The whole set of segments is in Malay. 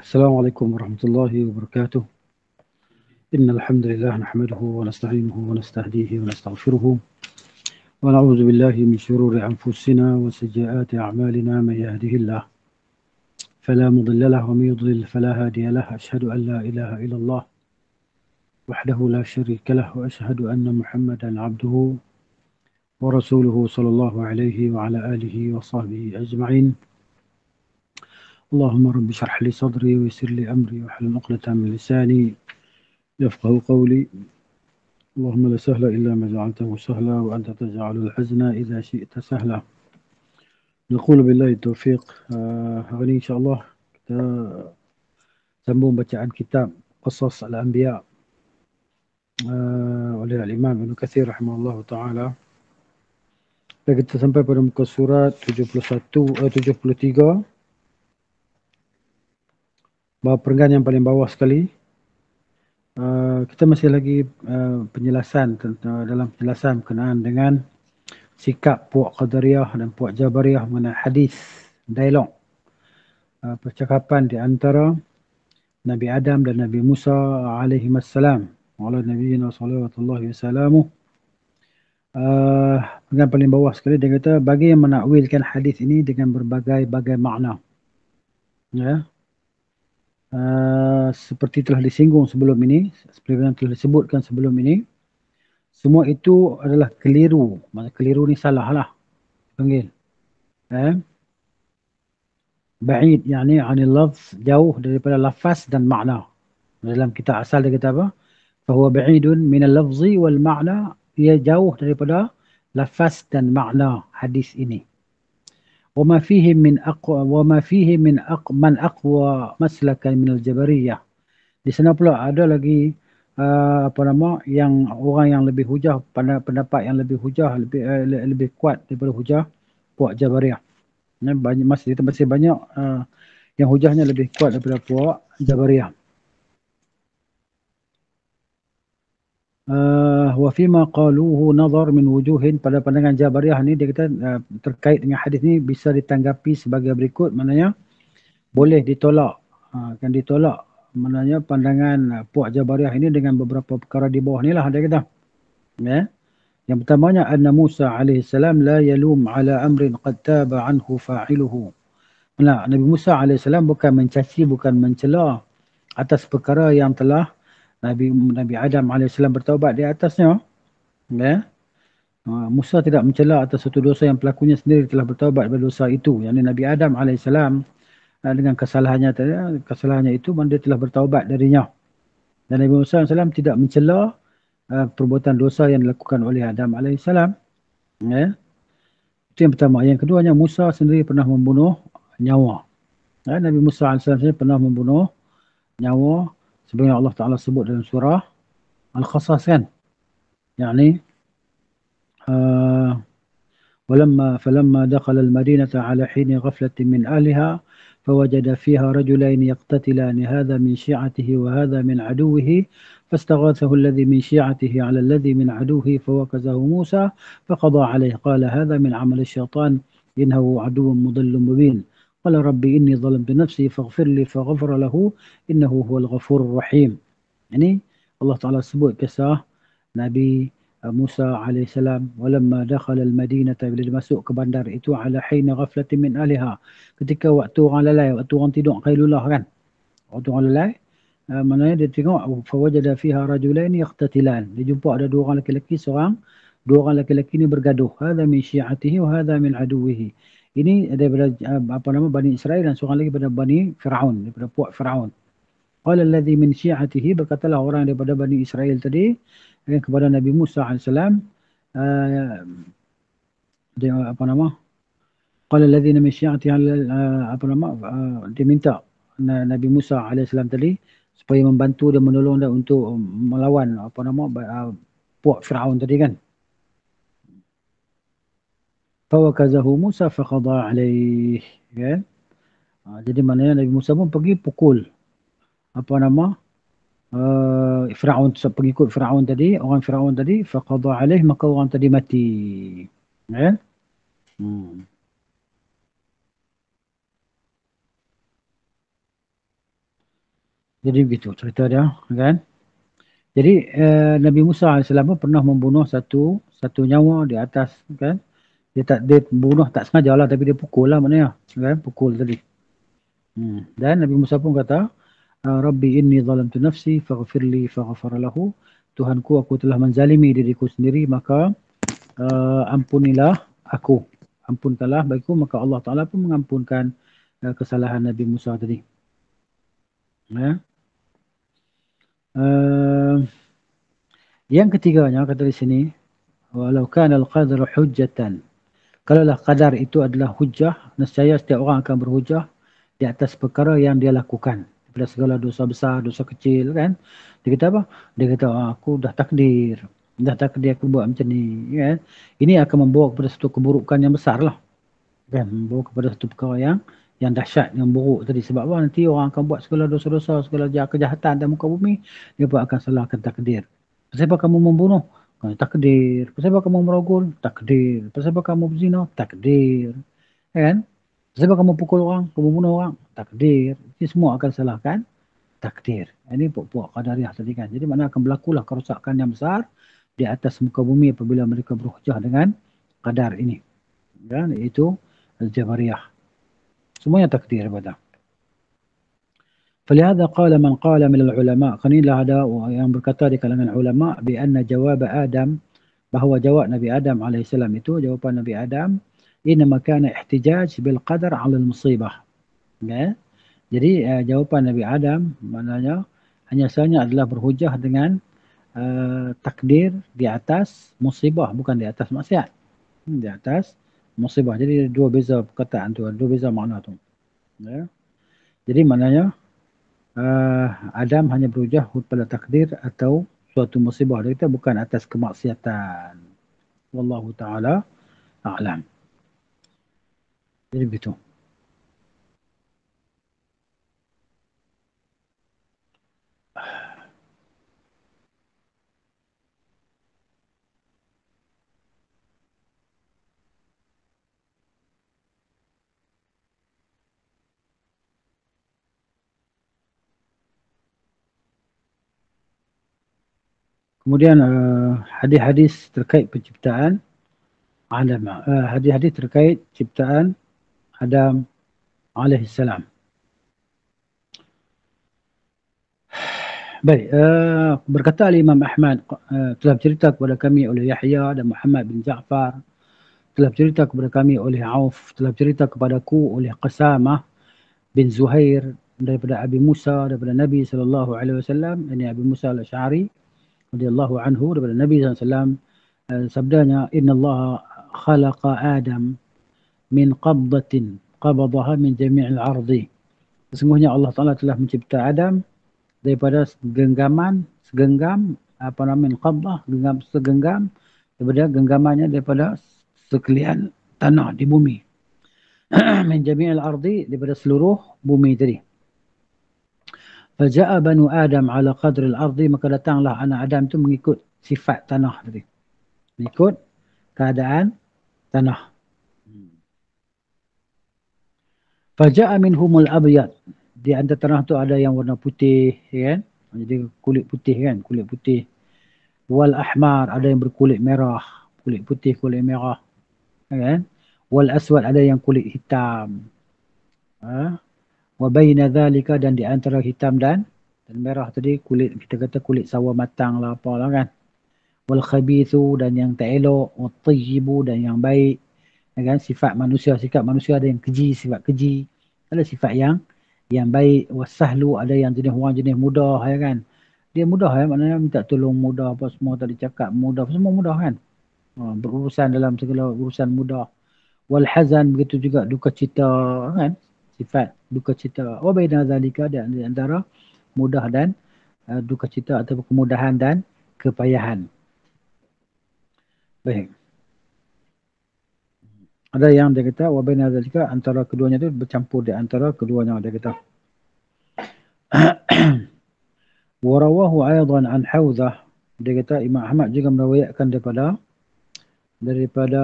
السلام عليكم ورحمة الله وبركاته إن الحمد لله نحمده ونستعينه ونستهديه ونستغفره ونعوذ بالله من شرور أنفسنا وسيئات أعمالنا من يهده الله فلا مضل له ومن يضلل فلا هادي له أشهد أن لا إله إلا الله وحده لا شريك له وأشهد أن محمدا عبده ورسوله صلى الله عليه وعلى آله وصحبه أجمعين اللهم رب اشرح لي صدري ويسر لي امري واحلل عقدة من لساني يفقه قولي اللهم لا سهل الا ما جعلته سهلا وانت تجعل الحزن اذا شئت سهلا نقول بالله التوفيق آه غني ان شاء الله سمون بتعن كتاب قصص الانبياء آه الامام ابن كثير رحمه الله تعالى لقد تسمى بنا مكسورات 71 73 bawah perenggan yang paling bawah sekali. Uh, kita masih lagi uh, penjelasan tentang uh, dalam penjelasan berkenaan dengan sikap puak Qadariyah dan puak Jabariyah mengenai hadis dialog uh, percakapan di antara Nabi Adam dan Nabi Musa alaihi wassalam. Wala Nabi sallallahu wasallam. Uh, dengan paling bawah sekali dia kata bagi yang menakwilkan hadis ini dengan berbagai-bagai makna ya Uh, seperti telah disinggung sebelum ini, seperti yang telah disebutkan sebelum ini, semua itu adalah keliru. Maksudnya keliru ni salah lah. Panggil. Eh? Ba'id, yakni anil lafz, jauh daripada lafaz dan makna. Dalam kitab asal dia kata apa? Fahuwa ba'idun minal lafzi wal makna. Ia jauh daripada lafaz dan makna hadis ini. وما فيه من أقوى وما فيه من أق من أقوى مسلكا من الجبرية. Di sana pula ada lagi uh, apa nama yang orang yang lebih hujah pada pendapat yang lebih hujah lebih uh, lebih kuat daripada hujah puak Jabariyah. Ya, banyak masih di tempat banyak uh, yang hujahnya lebih kuat daripada puak Jabariyah. Uh, bahawa fi ma qaluhu nazar min wujuhin pada pandangan Jabariyah ni dia kata uh, terkait dengan hadis ni bisa ditanggapi sebagai berikut maknanya boleh ditolak ha, akan ditolak maknanya pandangan uh, puak Jabariyah ini dengan beberapa perkara di bawah ni lah dia kata ya yeah. yang pertamanya anna Musa alaihi salam la yalum ala amrin qad taba anhu fa'iluhu nah, Nabi Musa alaihi salam bukan mencaci bukan mencela atas perkara yang telah Nabi Nabi Adam AS bertaubat di atasnya. Ya. Ha, Musa tidak mencela atas satu dosa yang pelakunya sendiri telah bertaubat dari dosa itu. Yang Nabi Adam AS ha, dengan kesalahannya ya, kesalahannya itu dia telah bertaubat darinya. Dan Nabi Musa AS tidak mencela ha, perbuatan dosa yang dilakukan oleh Adam AS. Ya. Itu yang pertama. Yang kedua, keduanya Musa sendiri pernah membunuh nyawa. Ya, Nabi Musa AS pernah membunuh nyawa sebenarnya Allah Ta'ala sebut dalam surah Al-Qasas kan يعني آه ولما فلما دخل المدينة على حين غفلة من أهلها فوجد فيها رجلين يقتتلان هذا من شيعته وهذا من عدوه فاستغاثه الذي من شيعته على الذي من عدوه فوكزه موسى فقضى عليه قال هذا من عمل الشيطان إنه عدو مضل مبين قال ربي إني ظلمت نفسي فاغفر لي فغفر له إنه هو الغفور الرحيم يعني الله تعالى سبوك كساه نبي موسى عليه السلام ولما دخل المدينة بالمسوء كبندر إتو على حين غفلة من أهلها ketika waktu orang lalai waktu orang tidur kailullah kan waktu orang lalai uh, maknanya dia tengok fawajada fiha rajulain yaqtatilan dia jumpa ada dua orang lelaki seorang dua orang lelaki ni bergaduh hadha min syi'atihi wa hadha min aduwihi ini daripada eh, apa nama Bani Israel dan seorang lagi daripada Bani Firaun, daripada puak Firaun. Qala allazi min syi'atihi berkatalah orang daripada Bani Israel tadi eh, kepada Nabi Musa AS uh, eh, apa nama qala allazi min syi'atihi uh, apa nama uh, dia minta Nabi Musa AS tadi supaya membantu dan menolong dia untuk melawan apa nama uh, puak Firaun tadi kan fawakazahu Musa faqada alaih kan ha, jadi maknanya Nabi Musa pun pergi pukul apa nama uh, Firaun pengikut Firaun tadi orang Firaun tadi faqada alaih maka orang tadi mati kan hmm. Jadi begitu cerita dia kan. Jadi uh, Nabi Musa AS pernah membunuh satu satu nyawa di atas kan dia tak dia bunuh tak sengaja lah tapi dia pukul lah maknanya kan pukul tadi hmm. dan Nabi Musa pun kata ah, Rabbi inni tu nafsi faghfirli faghfar lahu Tuhanku aku telah menzalimi diriku sendiri maka uh, ampunilah aku ampunkanlah bagiku maka Allah Taala pun mengampunkan uh, kesalahan Nabi Musa tadi ya uh, yang ketiganya kata di sini walau kana al-qadru hujjatan Kalaulah kadar itu adalah hujah, nescaya setiap orang akan berhujah di atas perkara yang dia lakukan. Daripada segala dosa besar, dosa kecil kan. Dia kata apa? Dia kata ah, aku dah takdir. Dah takdir aku buat macam ni. Kan? Ini akan membawa kepada satu keburukan yang besar lah. Kan? Membawa kepada satu perkara yang yang dahsyat, yang buruk tadi. Sebab apa? Nanti orang akan buat segala dosa-dosa, segala kejahatan dalam muka bumi. Dia pun akan salahkan takdir. Sebab kamu membunuh? Ha, takdir. Sebab kamu merogol, takdir. Sebab kamu berzina, takdir. Ya kan? Sebab kamu pukul orang, kamu bunuh orang, takdir. Ini semua akan salahkan takdir. Ini puak-puak qadariyah tadi kan. Jadi mana akan berlaku lah kerosakan yang besar di atas muka bumi apabila mereka berhujah dengan kadar ini. Dan ya, iaitu Al-Jabariyah. Semuanya takdir ibadah. فلهذا قال من ulama, من العلماء قنين لها yang berkata di kalangan ulama bi anna jawab Adam bahawa jawab Nabi Adam alaihi salam itu jawapan Nabi Adam inna makana ihtijaj bil qadar ala al musibah ya jadi uh, jawapan Nabi Adam maknanya hanya sahaja adalah berhujah dengan uh, takdir di atas musibah bukan di atas maksiat hmm, di atas musibah jadi dua beza perkataan tu dua beza makna tu ya jadi maknanya uh, Adam hanya berujah pada takdir atau suatu musibah dia kata bukan atas kemaksiatan wallahu taala a'lam jadi begitu Kemudian uh, hadis-hadis terkait penciptaan Adam. Uh, hadis-hadis terkait ciptaan Adam alaihissalam. Baik, uh, berkata Imam Ahmad uh, telah cerita kepada kami oleh Yahya dan Muhammad bin Ja'far telah cerita kepada kami oleh Auf, telah kepada kepadaku oleh Qasamah bin Zuhair daripada Abi Musa daripada Nabi sallallahu alaihi wasallam, ini Abi Musa al-Syari radhiyallahu anhu daripada Nabi SAW eh, sabdanya Allah khalaqa adam min qabdatin qabadaha min jami'il ardi sesungguhnya Allah Taala telah mencipta Adam daripada genggaman segenggam apa nama min qabdah genggam segenggam daripada genggamannya daripada sekalian tanah di bumi min jami'il ardi daripada seluruh bumi tadi Faja'a banu Adam ala qadri al-ardi maka datanglah anak Adam tu mengikut sifat tanah tadi. Mengikut keadaan tanah. Faja'a minhumul abyad. Di antara tanah tu ada yang warna putih, ya kan? Jadi kulit putih kan, kulit putih. Wal ahmar, ada yang berkulit merah, kulit putih, kulit merah. Ya kan? Wal aswad, ada yang kulit hitam. Ha? Wabayna dhalika dan di antara hitam dan dan merah tadi kulit kita kata kulit sawah matang lah apa lah kan. Wal khabithu dan yang tak elok. Wattayyibu dan yang baik. Ya kan? Sifat manusia, sifat manusia ada yang keji, sifat keji. Ada sifat yang yang baik. Wassahlu ada yang jenis orang jenis mudah ya kan. Dia mudah ya maknanya minta tolong mudah apa semua tadi cakap mudah. Semua mudah kan. Ha, berurusan dalam segala urusan mudah. Wal hazan begitu juga duka cita kan sifat duka cita wa baina zalika dan di antara mudah dan uh, eh, duka cita atau kemudahan dan kepayahan. Baik. Ada yang dia kata wa baina zalika antara keduanya itu bercampur di antara keduanya dia kata. Wa rawahu aidan an Hawzah dia kata Imam Ahmad juga meriwayatkan daripada daripada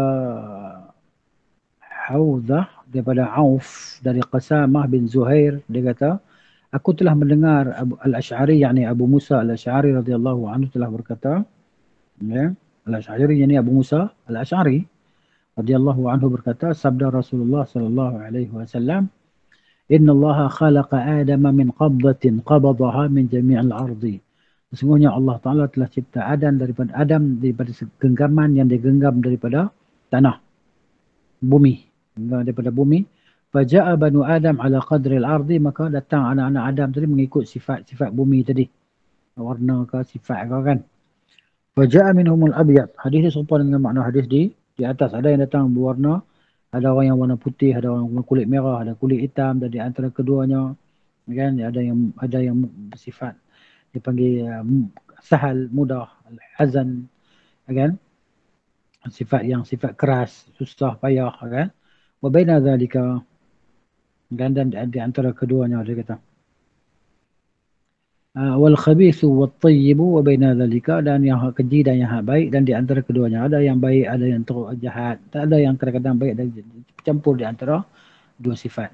Hawzah daripada Auf dari Qasamah bin Zuhair dia kata aku telah mendengar Abu Al-Asy'ari yakni Abu Musa Al-Asy'ari radhiyallahu anhu telah berkata ya Al-Asy'ari yakni Abu Musa Al-Asy'ari radhiyallahu anhu berkata sabda Rasulullah sallallahu alaihi wasallam Inna Allah khalaqa Adam min qabdatin qabadaha min jami' al ardh. Sesungguhnya Allah Ta'ala telah cipta Adam daripada Adam daripada genggaman yang digenggam daripada tanah. Bumi daripada bumi faja'a banu adam ala qadri al-ardi maka datang anak-anak adam tadi mengikut sifat-sifat bumi tadi warna ke sifat ke kan faja'a minhum al-abyad hadis ni serupa dengan makna hadis di di atas ada yang datang berwarna ada orang yang warna putih ada orang yang kulit merah ada kulit hitam dan di antara keduanya kan ada yang ada yang bersifat dipanggil uh, um, sahal mudah hazan kan sifat yang sifat keras susah payah kan wa baina dhalika gandan di antara keduanya dia kata ah, wal khabith wa at wa baina dhalika dan yang keji dan yang baik dan di antara keduanya ada yang baik ada yang teruk jahat tak ada yang kadang-kadang baik dan campur di antara dua sifat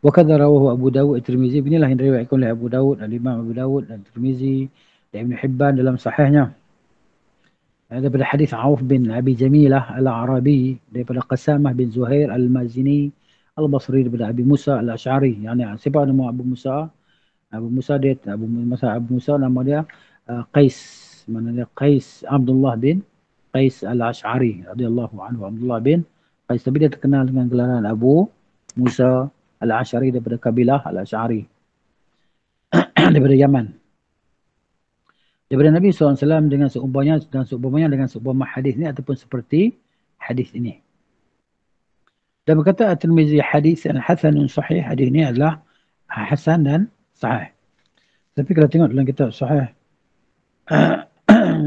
wa kadha rawahu abu Dawud, at-tirmizi inilah yang diriwayatkan oleh abu Dawud, al-imam abu Dawud dan tirmizi dan ibnu hibban dalam sahihnya daripada hadis Auf bin Abi Jamilah Al-Arabi daripada Qasamah bin Zuhair Al-Mazini Al-Basri daripada Abi Musa Al-Ash'ari yani siapa nama Abu Musa Abu Musa dia Abu Musa Abu Musa nama dia uh, Qais mana dia Qais Abdullah bin Qais Al-Ash'ari radhiyallahu anhu Abdullah bin Qais tapi dia terkenal dengan gelaran Abu Musa Al-Ash'ari daripada kabilah Al-Ash'ari daripada Yaman daripada Nabi SAW dengan seumpamanya dan seumpamanya dengan seumpama hadis ini ataupun seperti hadis ini. Dan berkata At-Tirmizi hadis yang hasan dan sahih hadis ini adalah ah, hasan dan sahih. Tapi kalau tengok dalam kitab sahih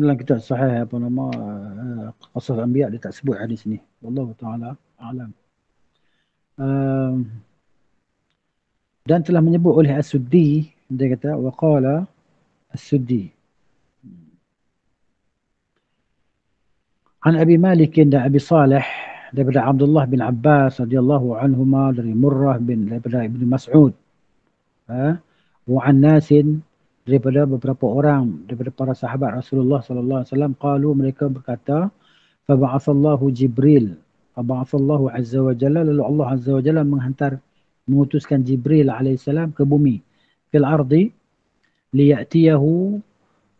dalam kitab sahih apa nama ah, qasas anbiya dia tak sebut hadis ini? Allah taala alam. Um, dan telah menyebut oleh As-Suddi dia kata wa qala As-Suddi عن أبي مالك عند أبي صالح دبر عبد الله بن عباس رضي الله عنهما دبر مرة بن دبر ابن مسعود وعن ناس دبر beberapa orang دبر para sahabat Rasulullah صلى الله عليه وسلم قالوا mereka berkata فبعث الله جبريل فبعث الله عز وجل lalu Allah عز وجل menghantar mengutuskan Jibril alaihissalam ke bumi fil ardi liyatiyahu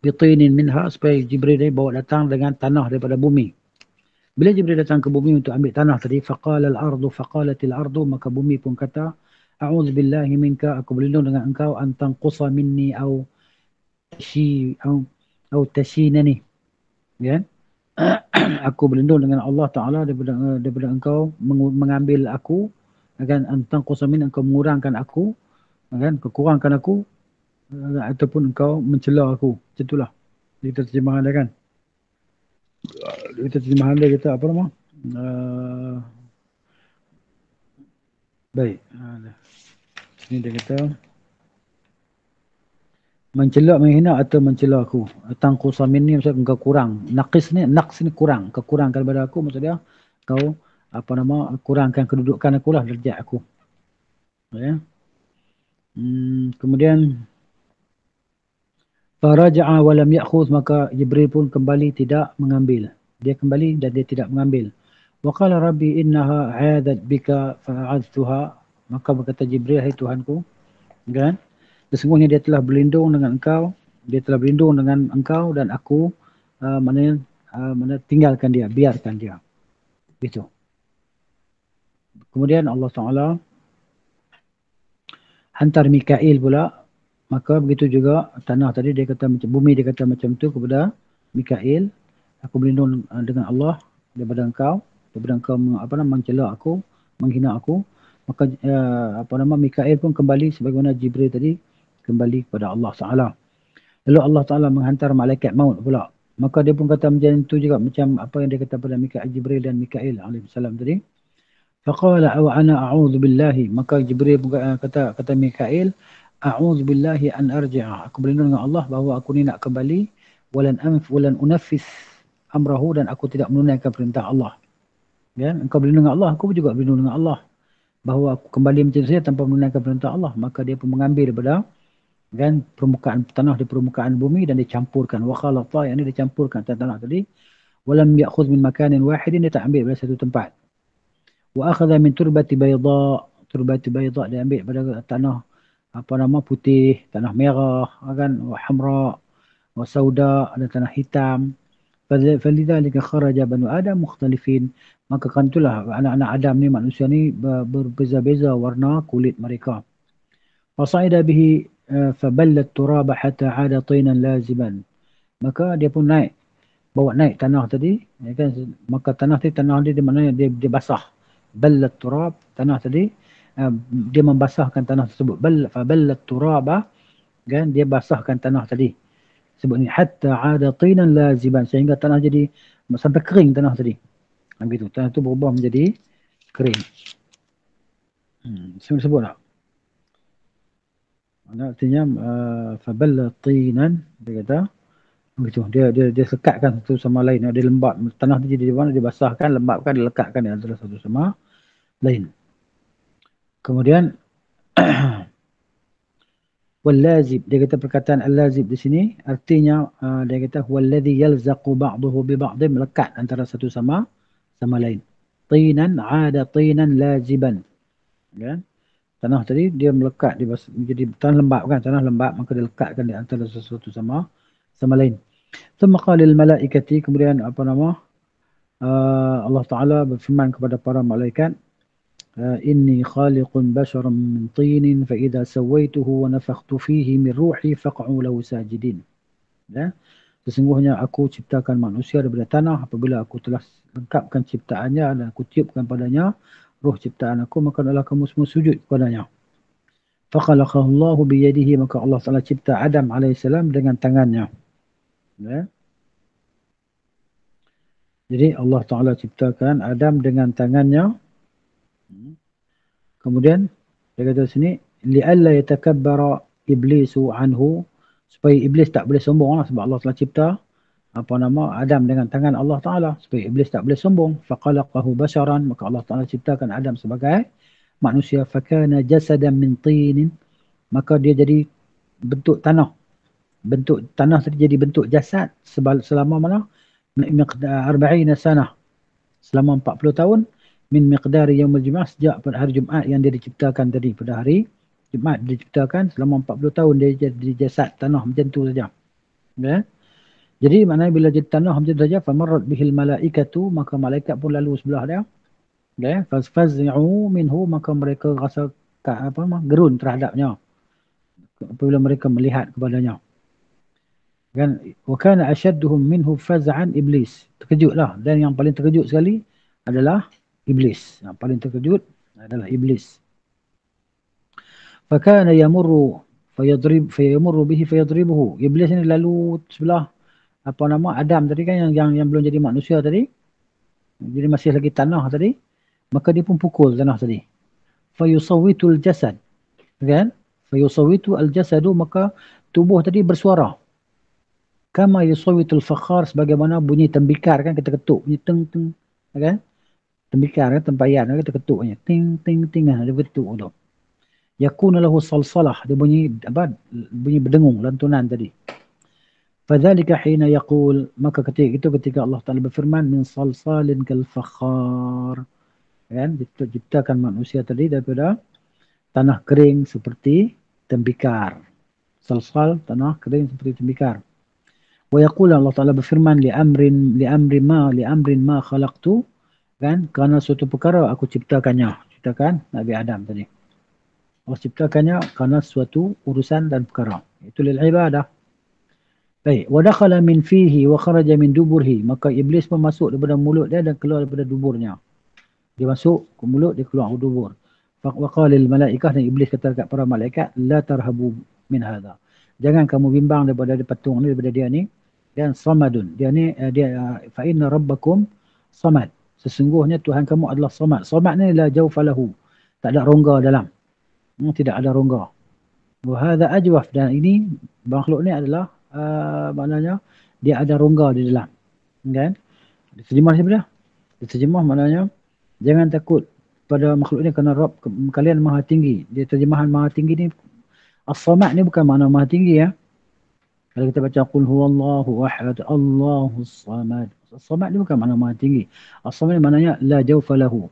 bitinin minha supaya Jibril ni bawa datang dengan tanah daripada bumi. Bila Jibril datang ke bumi untuk ambil tanah tadi, faqala al-ardu faqalat al-ardu maka bumi pun kata, a'udzu billahi minka aku berlindung dengan engkau antang qusa minni au shi au au tashinani. Ya. aku berlindung dengan Allah Taala daripada daripada engkau mengambil aku akan antang qusa min engkau mengurangkan aku kan kekurangkan aku ataupun engkau mencela aku macam itulah. Dia kata terjemahan dia kan. Dia kata terjemahan dia kata apa nama? Uh, baik. Uh, ini dia kata mencelak menghina atau mencela aku. Atang kusamin ni maksudnya engkau kurang. Naqis ni naqs ni kurang, kekurangan daripada aku maksudnya, kau apa nama kurangkan kedudukan aku lah aku. Ya. Yeah. Hmm, kemudian Faraja'a wa lam ya'khudh maka Jibril pun kembali tidak mengambil. Dia kembali dan dia tidak mengambil. Wa qala rabbi innaha 'adat bika fa'adtuha. Maka berkata Jibril, "Hai Tuhanku, kan? Sesungguhnya dia telah berlindung dengan engkau, dia telah berlindung dengan engkau dan aku uh, mana uh, mana tinggalkan dia, biarkan dia." Begitu. Kemudian Allah Taala hantar Mikail pula Maka begitu juga tanah tadi dia kata macam bumi dia kata macam tu kepada Mikail. Aku berlindung eh, dengan Allah daripada engkau. Daripada engkau apa nama mencela aku, menghina aku. Maka uh, apa nama Mikail pun kembali sebagaimana Jibril tadi kembali kepada Allah Taala. Lalu Allah Taala menghantar malaikat maut pula. Maka dia pun kata macam tu juga macam apa yang dia kata pada Mikail Jibril dan Mikail alaihi salam tadi. Faqala wa ana a'udzu billahi. Maka Jibril pun eh, kata kata Mikail, a'udzubillahi an arji'a aku berlindung dengan Allah bahawa aku ni nak kembali walan anf walan unafis amrahu dan aku tidak menunaikan perintah Allah ya engkau berlindung dengan Allah aku juga berlindung dengan Allah bahawa aku kembali macam saya tanpa menunaikan perintah Allah maka dia pun mengambil daripada kan permukaan tanah di permukaan bumi dan dicampurkan wa khalaqa yang ini dicampurkan tanah, -tanah tadi walam ya'khudh min makanin wahidin dia tak ambil dari satu tempat wa akhadha min turbati bayda turbati bayda dia ambil pada tanah apa nama putih, tanah merah, ah kan, hamra, sauda, ada tanah hitam. Falidah lika kharaja banu Adam mukhtalifin. Maka kan itulah anak-anak Adam ni, manusia ni berbeza-beza warna kulit mereka. Fasaida bihi eh, faballat turaba hatta ada tainan laziban. Maka dia pun naik. Bawa naik tanah tadi. Ya kan? Maka tanah tadi, tanah dia mana dia, dia basah. Ballat turab, tanah tadi Ah, dia membasahkan tanah tersebut bal faballat turaba kan dia basahkan tanah tadi sebut ni hatta ada tinan laziban sehingga tanah jadi sampai kering tanah tadi Macam ah, begitu tanah tu berubah menjadi kering hmm sebut tak mana artinya ah, faballat tinan dia kata begitu dia dia dia sekatkan satu sama lain dia lembap tanah tu jadi mana dia basahkan lembapkan dia lekatkan satu sama lain Kemudian wallazib dia kata perkataan allazib di sini artinya uh, dia kata wallazi yalzaqu ba'dahu bi ba'd melekat antara satu sama sama lain. Tinan 'ada tinan laziban. Ya. Tanah tadi dia melekat dia menjadi tanah lembap kan tanah lembap maka dia lekatkan di antara sesuatu sama sama lain. Tsumma qala lil malaikati kemudian apa nama uh, Allah Taala berfirman kepada para malaikat إني خالق بشرا من طين فإذا سويته ونفخت fihi min ruhi, فقعوا له ساجدين ya sesungguhnya aku ciptakan manusia daripada tanah apabila aku telah lengkapkan ciptaannya dan aku tiupkan padanya roh ciptaan aku maka Allah kamu semua sujud kepadanya faqalaqahullahu biyadihi maka Allah Taala cipta Adam alaihi dengan tangannya ya jadi Allah Taala ciptakan Adam dengan tangannya Kemudian dia kata sini li'alla yatakabbara iblis anhu supaya iblis tak boleh sombonglah sebab Allah telah cipta apa nama Adam dengan tangan Allah Taala supaya iblis tak boleh sombong faqalaqahu basharan maka Allah Taala ciptakan Adam sebagai manusia fakana jasadan min tin maka dia jadi bentuk tanah bentuk tanah tadi jadi bentuk jasad selama mana 40 sana selama 40 tahun min miqdar yaumul jumaah sejak pada hari Jumaat yang dia diciptakan tadi pada hari Jumaat dia diciptakan selama 40 tahun dia jadi jasad tanah macam tu saja. Ya. Jadi maknanya bila jadi tanah macam tu saja famarrat bihil malaikatu maka malaikat pun lalu sebelah dia. Ya, fasfaz'u minhu maka mereka rasa tak apa mah gerun terhadapnya. Apabila mereka melihat kepadanya. Kan wa kana ashadduhum minhu faz'an iblis. Terkejutlah dan yang paling terkejut sekali adalah iblis yang ha, paling terkejut adalah iblis fakana yamurru fayadrib fayamurru bihi fayadribuhu iblis ini lalu sebelah apa nama Adam tadi kan yang yang, yang belum jadi manusia tadi jadi masih lagi tanah tadi maka dia pun pukul tanah tadi fayusawitul jasad kan fayusawitu aljasadu maka tubuh tadi bersuara kama yusawitul fakhar sebagaimana bunyi tembikar kan kita ketuk bunyi teng teng kan okay? tembikar kan eh, tempayan eh, kan kita ketuknya ting ting ting kan dia ketuk tu yakun lahu salsalah dia bunyi apa bunyi berdengung lantunan tadi fadzalika hina yaqul maka ketika itu ketika Allah Taala berfirman min salsalin kal fakhar kan diciptakan manusia tadi daripada tanah kering seperti tembikar salsal tanah kering seperti tembikar wa yaqul Allah Taala berfirman li amrin li amrin ma li amrin ma khalaqtu kan kerana suatu perkara aku ciptakannya ciptakan Nabi Adam tadi Allah ciptakannya kerana suatu urusan dan perkara itu lil ibadah baik wa dakhala min fihi wa kharaja min duburhi maka iblis pun masuk daripada mulut dia dan keluar daripada duburnya dia masuk ke mulut dia keluar ke dubur wa qala lil malaikah dan iblis kata dekat para malaikat la tarhabu min hadha jangan kamu bimbang daripada dia patung ni daripada dia ni dan samadun dia ni eh, dia eh, fa inna rabbakum samad sesungguhnya Tuhan kamu adalah somat. Somat ni la jawfalahu. Tak ada rongga dalam. Hmm, tidak ada rongga. Wahada ajwaf. Dan ini makhluk ni adalah uh, maknanya dia ada rongga di dalam. Kan? terjemah siapa dia? Diterjemah maknanya jangan takut pada makhluk ni kerana Rab kalian maha tinggi. Dia terjemahan maha tinggi ni as-somat ni bukan makna maha tinggi ya. Kalau kita baca Qul huwallahu ahad Allahus samad. Somad ni bukan makna maha tinggi. as ah, ni maknanya la jawfalahu.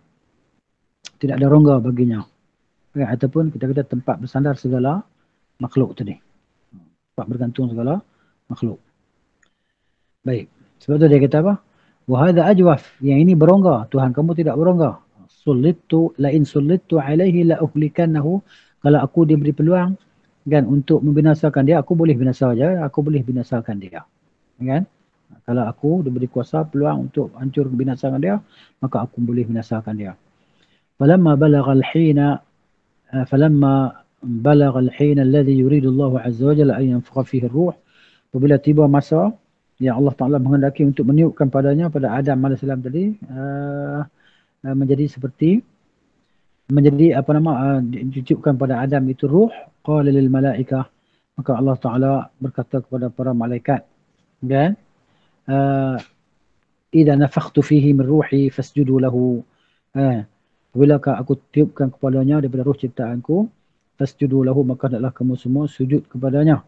Tidak ada rongga baginya. Okay. Ataupun kita kata tempat bersandar segala makhluk tadi. Tempat bergantung segala makhluk. Baik. Sebab tu dia kata apa? Wahada ajwaf. Yang ini berongga. Tuhan kamu tidak berongga. la lain sulitu alaihi la uhlikannahu. Kalau aku diberi peluang kan untuk membinasakan dia, aku boleh binasa saja. Aku boleh binasakan dia. Kan? Kalau aku diberi kuasa peluang untuk hancur binasakan dia, maka aku boleh binasakan dia. Falamma balagha al-hina eh, falamma balagha al-hina alladhi yuridu Allah azza wa jalla an yanfukha fihi ar-ruh. Apabila tiba masa yang Allah Taala menghendaki untuk meniupkan padanya pada Adam alaihi salam tadi, uh, menjadi seperti menjadi apa nama dicucukkan pada Adam itu ruh qala lil malaikah maka Allah taala berkata kepada para malaikat kan okay? Ida nafakhtu fihi min ruhi fasjudu lahu. Ha. Bila aku tiupkan kepalanya? daripada roh ciptaanku, fasjudu lahu maka hendaklah kamu semua sujud kepadanya.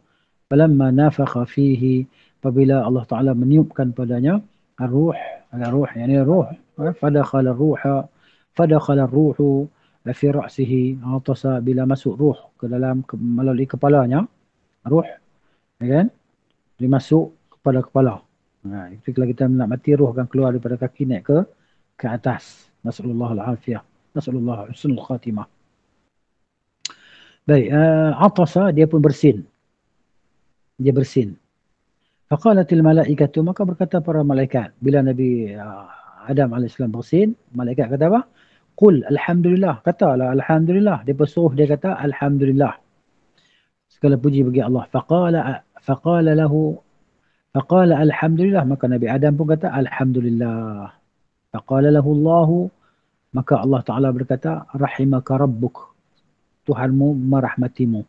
Falamma nafakha fihi apabila Allah Taala meniupkan padanya ar-ruh, ada ya, ruh, yani ruh. Eh, fadakhala ar-ruha, fadakhala ar-ruhu eh, fi ra'sihi, atasa bila masuk ruh ke dalam melalui kepalanya, ruh. Ya kan? Dimasuk kepada kepala. -kepala. Nah, ha, itu kalau kita nak mati roh akan keluar daripada kaki naik ke ke atas. Nasallallahu alafiyah. Nasallallahu husnul khatimah. Baik, uh, eh, atasa dia pun bersin. Dia bersin. Faqalatil malaikatu maka berkata para malaikat bila Nabi uh, Adam alaihissalam bersin, malaikat kata apa? Qul alhamdulillah. Katalah alhamdulillah. Dia bersuruh dia kata alhamdulillah. Segala puji bagi Allah. Faqala faqala lahu Faqala alhamdulillah maka Nabi Adam pun kata alhamdulillah. Faqala lahu Allah maka Allah Taala berkata rahimaka rabbuk. Tuhanmu merahmatimu.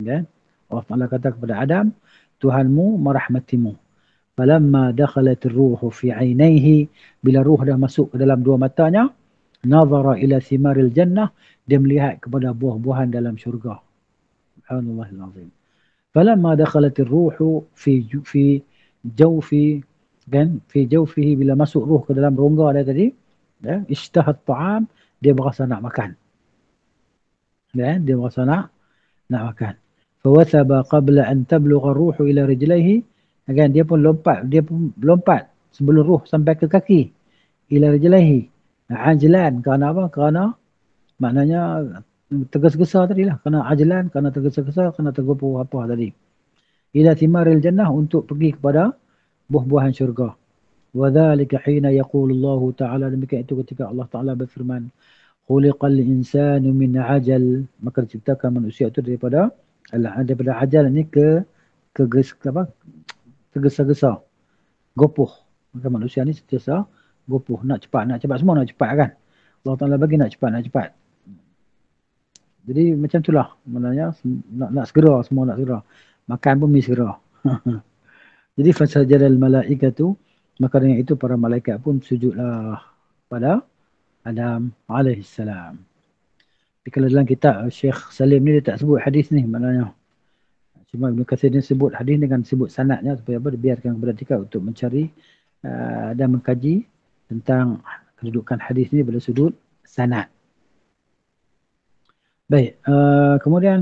Ya. Allah Taala kata kepada Adam Tuhanmu merahmatimu. Falamma dakhalat ruhu fi ainaihi bila ruh dah masuk ke dalam dua matanya nazara ila thimaril jannah dia melihat kepada buah-buahan dalam syurga. Subhanallahil azim. فلما دخلت الروح في في جوف kan fi jawfihi bila masuk ruh ke dalam rongga dia tadi ya ishtahat ta'am dia berasa nak makan ya dia berasa nak nak makan fa wathaba qabla an tablugha ruh ila rijlaihi kan dia pun lompat dia pun lompat sebelum ruh sampai ke kaki ila rijlaihi ajlan kerana apa kerana maknanya tergesa-gesa tadi lah. Kena ajlan, kena tergesa-gesa, kena tergopo apa tadi. Ila timaril jannah untuk pergi kepada buah-buahan syurga. Wa dhalika hina yaqulullahu ta'ala. Demikian itu ketika Allah Ta'ala berfirman. Khuliqal insanu min ajal. Maka diciptakan manusia itu daripada daripada ajal ini ke, ke apa? tergesa-gesa. Gopoh. Maka manusia ni sentiasa gopoh. Nak cepat, nak cepat. Semua nak cepat kan? Allah Ta'ala bagi nak cepat, nak cepat. Jadi macam itulah maknanya nak nak segera semua nak segera. Makan pun mesti segera. Jadi fasajal al malaikatu maka dengan itu para malaikat pun sujudlah pada Adam alaihi salam. Kalau dalam kitab Syekh Salim ni dia tak sebut hadis ni maknanya. Cuma Ibn Kathir ni sebut hadis dengan sebut sanatnya supaya apa biarkan kepada kita untuk mencari uh, dan mengkaji tentang kedudukan hadis ni pada sudut sanat. Baik, uh, kemudian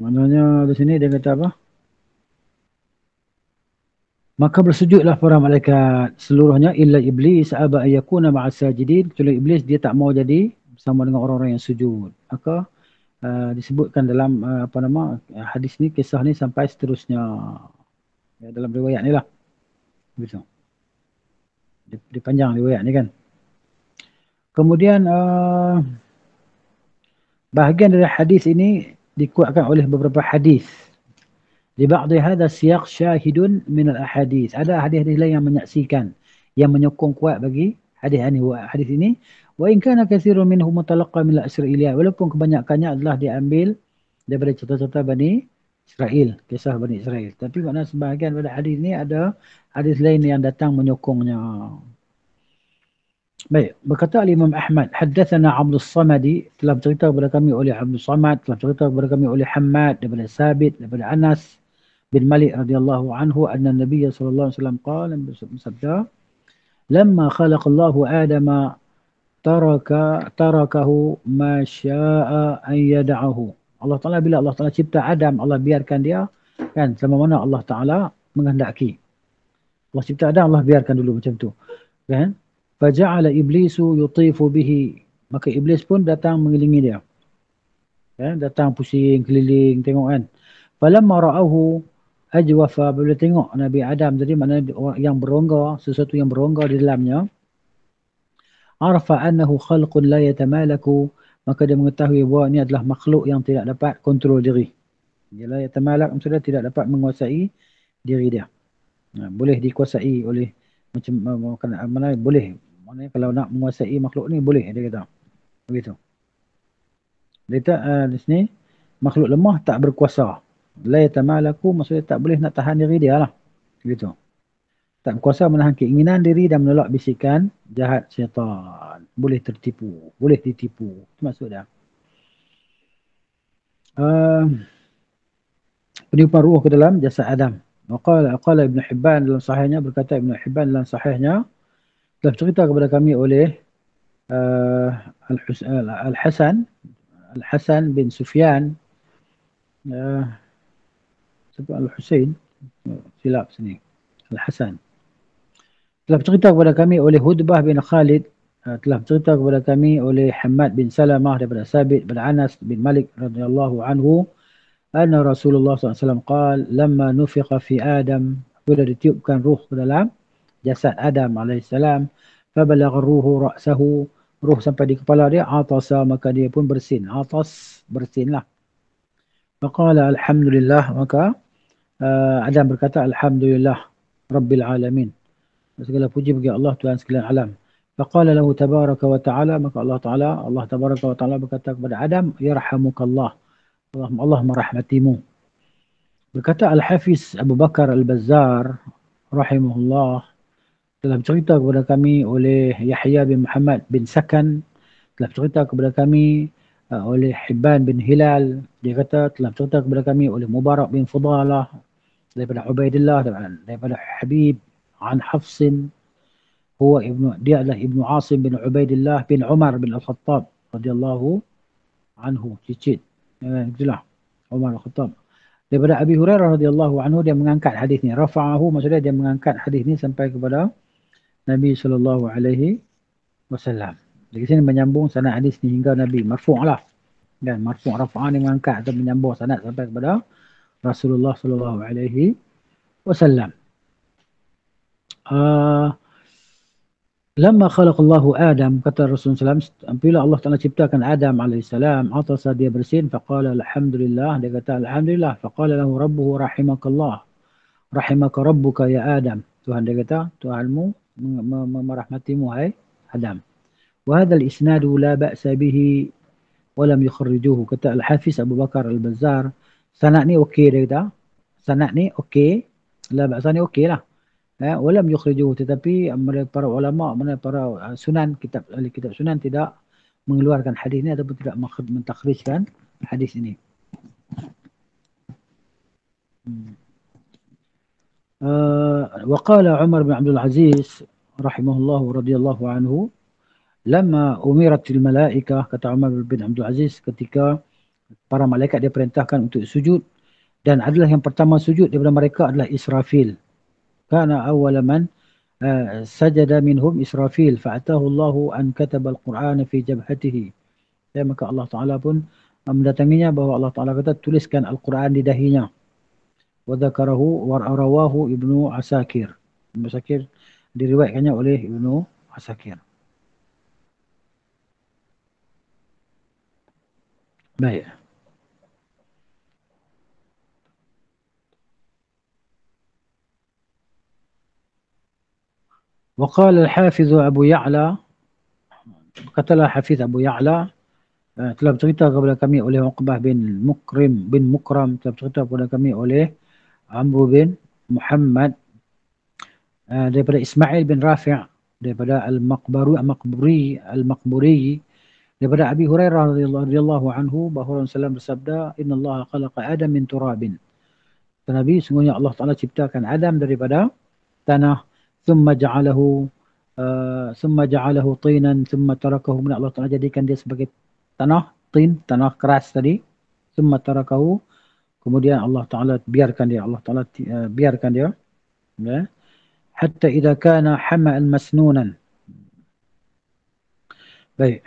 maknanya di sini dia kata apa? Maka bersujudlah para malaikat seluruhnya illa iblis aba yakuna ma'a sajidin. Kecuali iblis dia tak mau jadi sama dengan orang-orang yang sujud. Maka uh, disebutkan dalam uh, apa nama hadis ni kisah ni sampai seterusnya. Ya, dalam riwayat ni lah. Begitu. dipanjang riwayat ni kan. Kemudian uh, Bahagian dari hadis ini dikuatkan oleh beberapa hadis. Di ba'di hadha siyaq syahidun min al-hadis. Ada hadis-hadis lain yang menyaksikan yang menyokong kuat bagi hadis ini hadis ini wa in kana kathirun minhum mutalaqqa min al walaupun kebanyakannya adalah diambil daripada cerita-cerita Bani Israel, kisah Bani Israel. Tapi makna sebahagian pada hadis ini ada hadis lain yang datang menyokongnya. Baik, berkata Imam Ahmad, hadathana Abdul Samadi, telah bercerita kepada kami oleh Abdul Samad, telah bercerita kepada kami oleh Hamad, daripada Sabit, daripada Anas bin Malik radhiyallahu anhu, anna Nabiya SAW kala bersabda, Lama khalaq Allah Adam taraka tarakahu ma syaa'a an yad'ahu. Allah Taala bila Allah Taala cipta Adam, Allah biarkan dia kan sama mana Allah Taala menghendaki. Allah cipta Adam, Allah biarkan dulu macam tu. Kan? faja'ala iblisu yutifu bihi maka iblis pun datang mengelilingi dia ya datang pusing keliling tengok kan falamma ra'ahu ajwafa boleh tengok nabi adam Jadi mana yang berongga, sesuatu yang berongga di dalamnya arafa annahu khalqun la yatamalaku maka dia mengetahui bahawa ini adalah makhluk yang tidak dapat kontrol diri dia la yatamalak maksudnya tidak dapat menguasai diri dia boleh dikuasai oleh macam mana boleh Maksudnya kalau nak menguasai makhluk ni boleh dia kata. Begitu. Dia kata uh, di sini makhluk lemah tak berkuasa. La yatamalaku maksudnya tak boleh nak tahan diri dia lah. Begitu. Tak berkuasa menahan keinginan diri dan menolak bisikan jahat syaitan. Boleh tertipu. Boleh ditipu. Itu maksud dia. Uh, ah, peniupan ruh ke dalam jasad Adam. Maka Ibn Hibban dalam sahihnya berkata Ibn Hibban dalam sahihnya telah cerita kepada kami oleh uh, Al Hasan Al Hasan bin Sufyan uh, Al Husain silap sini Al Hasan telah cerita kepada kami oleh Hudbah bin Khalid uh, telah bercerita kepada kami oleh Hamad bin Salamah daripada Sabit bin Anas bin Malik radhiyallahu anhu anna Rasulullah SAW alaihi wasallam qala lamma nufiqa fi Adam bila ditiupkan ruh ke dalam jasad Adam alaihissalam fabalagh ruhu ra'sahu ruh sampai di kepala dia atasa maka dia pun bersin atas bersinlah faqala alhamdulillah maka uh, Adam berkata alhamdulillah rabbil alamin segala puji bagi Allah Tuhan sekalian alam faqala lahu tabaraka wa ta'ala maka Allah taala Allah tabaraka wa ta'ala berkata kepada Adam yarhamukallah Allah Allah merahmatimu berkata al-hafiz Abu Bakar al-Bazzar rahimahullah telah bercerita kepada kami oleh Yahya bin Muhammad bin Sakan telah bercerita kepada kami uh, oleh Hibban bin Hilal dia kata telah bercerita kepada kami oleh Mubarak bin Fudalah daripada Ubaidillah daripada Habib an Hafsin huwa ibnu dia adalah ibnu Asim bin Ubaidillah bin Umar bin Al-Khattab radhiyallahu anhu cicit ya, itulah Umar Al-Khattab daripada Abi Hurairah radhiyallahu anhu dia mengangkat hadis ni rafa'ahu maksudnya dia mengangkat hadis ni sampai kepada Nabi sallallahu alaihi wasallam. Di sini menyambung sanad hadis ni hingga Nabi marfu'lah. Dan marfu' lah. kan? rafa' ni mengangkat atau menyambung sanad sampai kepada Rasulullah sallallahu alaihi wasallam. Ah, Lama khalaq Allah Adam kata Rasulullah SAW bila Allah Taala ciptakan Adam alaihi salam atas dia bersin faqala alhamdulillah dia kata alhamdulillah faqala lahu rabbuhu rahimakallah rahimaka rabbuka ya Adam Tuhan dia kata Tuhanmu merahmati muai Adam. Wahdah isnadu la ba'sa bihi walam yukhrijuhu kata al-Hafiz Abu Bakar al-Bazzar sanad ni okey dia kata sanad ni okey la ba'sa ni okey lah ya eh, walam yukhrijuhu tetapi eh, para ulama mana para eh, sunan kitab ahli kitab sunan tidak mengeluarkan hadis ni ataupun tidak mentakhrijkan hadis ini hmm. وقال عمر بن عبد العزيز رحمه الله ورضي الله عنه لما أمرت الملائكة kata عمر بن عبد العزيز ketika para malaikat dia perintahkan untuk sujud dan adalah yang pertama sujud daripada mereka adalah Israfil kana awwala man uh, sajada minhum Israfil fa'atahu Allah an kataba al-Quran fi jabhatihi dan maka Allah Taala pun mendatanginya bahawa Allah Taala kata tuliskan al-Quran di dahinya وذكره ورواه Ibnu Asakir. Ibnu Asakir diriwayatkannya oleh Ibnu Asakir. Baik. وقال الحافظ أبو يعلى katalah Hafiz Abu Ya'la uh, telah bercerita kepada kami oleh Uqbah bin Mukrim bin Mukram telah bercerita kepada kami oleh Amr bin Muhammad uh, daripada Ismail bin Rafi' daripada Al-Maqbaru Al-Maqburi Al-Maqburi daripada Abi Hurairah radhiyallahu anhu bahwa Rasulullah sallallahu alaihi wasallam bersabda innallaha khalaqa Adam min turabin Nabi sungguhnya Allah Taala ciptakan Adam daripada tanah thumma ja'alahu uh, thumma ja'alahu tinan thumma tarakahu min Allah Taala jadikan dia sebagai tanah tin tanah keras tadi thumma tarakahu kemudian Allah Taala biarkan dia Allah Taala eh, biarkan dia ya hatta idza kana hamal masnunan baik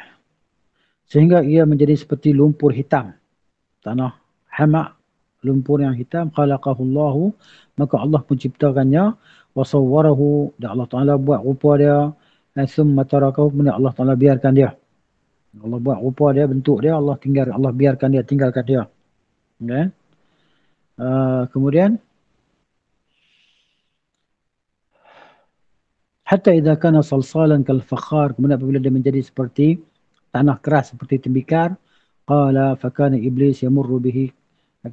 sehingga ia menjadi seperti lumpur hitam tanah hama lumpur yang hitam qalaqahu Allah maka Allah menciptakannya wasawwarahu dan Allah Taala buat rupa dia dan eh, summa tarakahu kemudian Allah Taala biarkan dia Allah buat rupa dia bentuk dia Allah tinggal Allah biarkan dia tinggalkan dia ya okay. Uh, kemudian hatta idza kana salsalan kal fakhar kemudian apabila dia menjadi seperti tanah keras seperti tembikar qala fa kana iblis yamurru bihi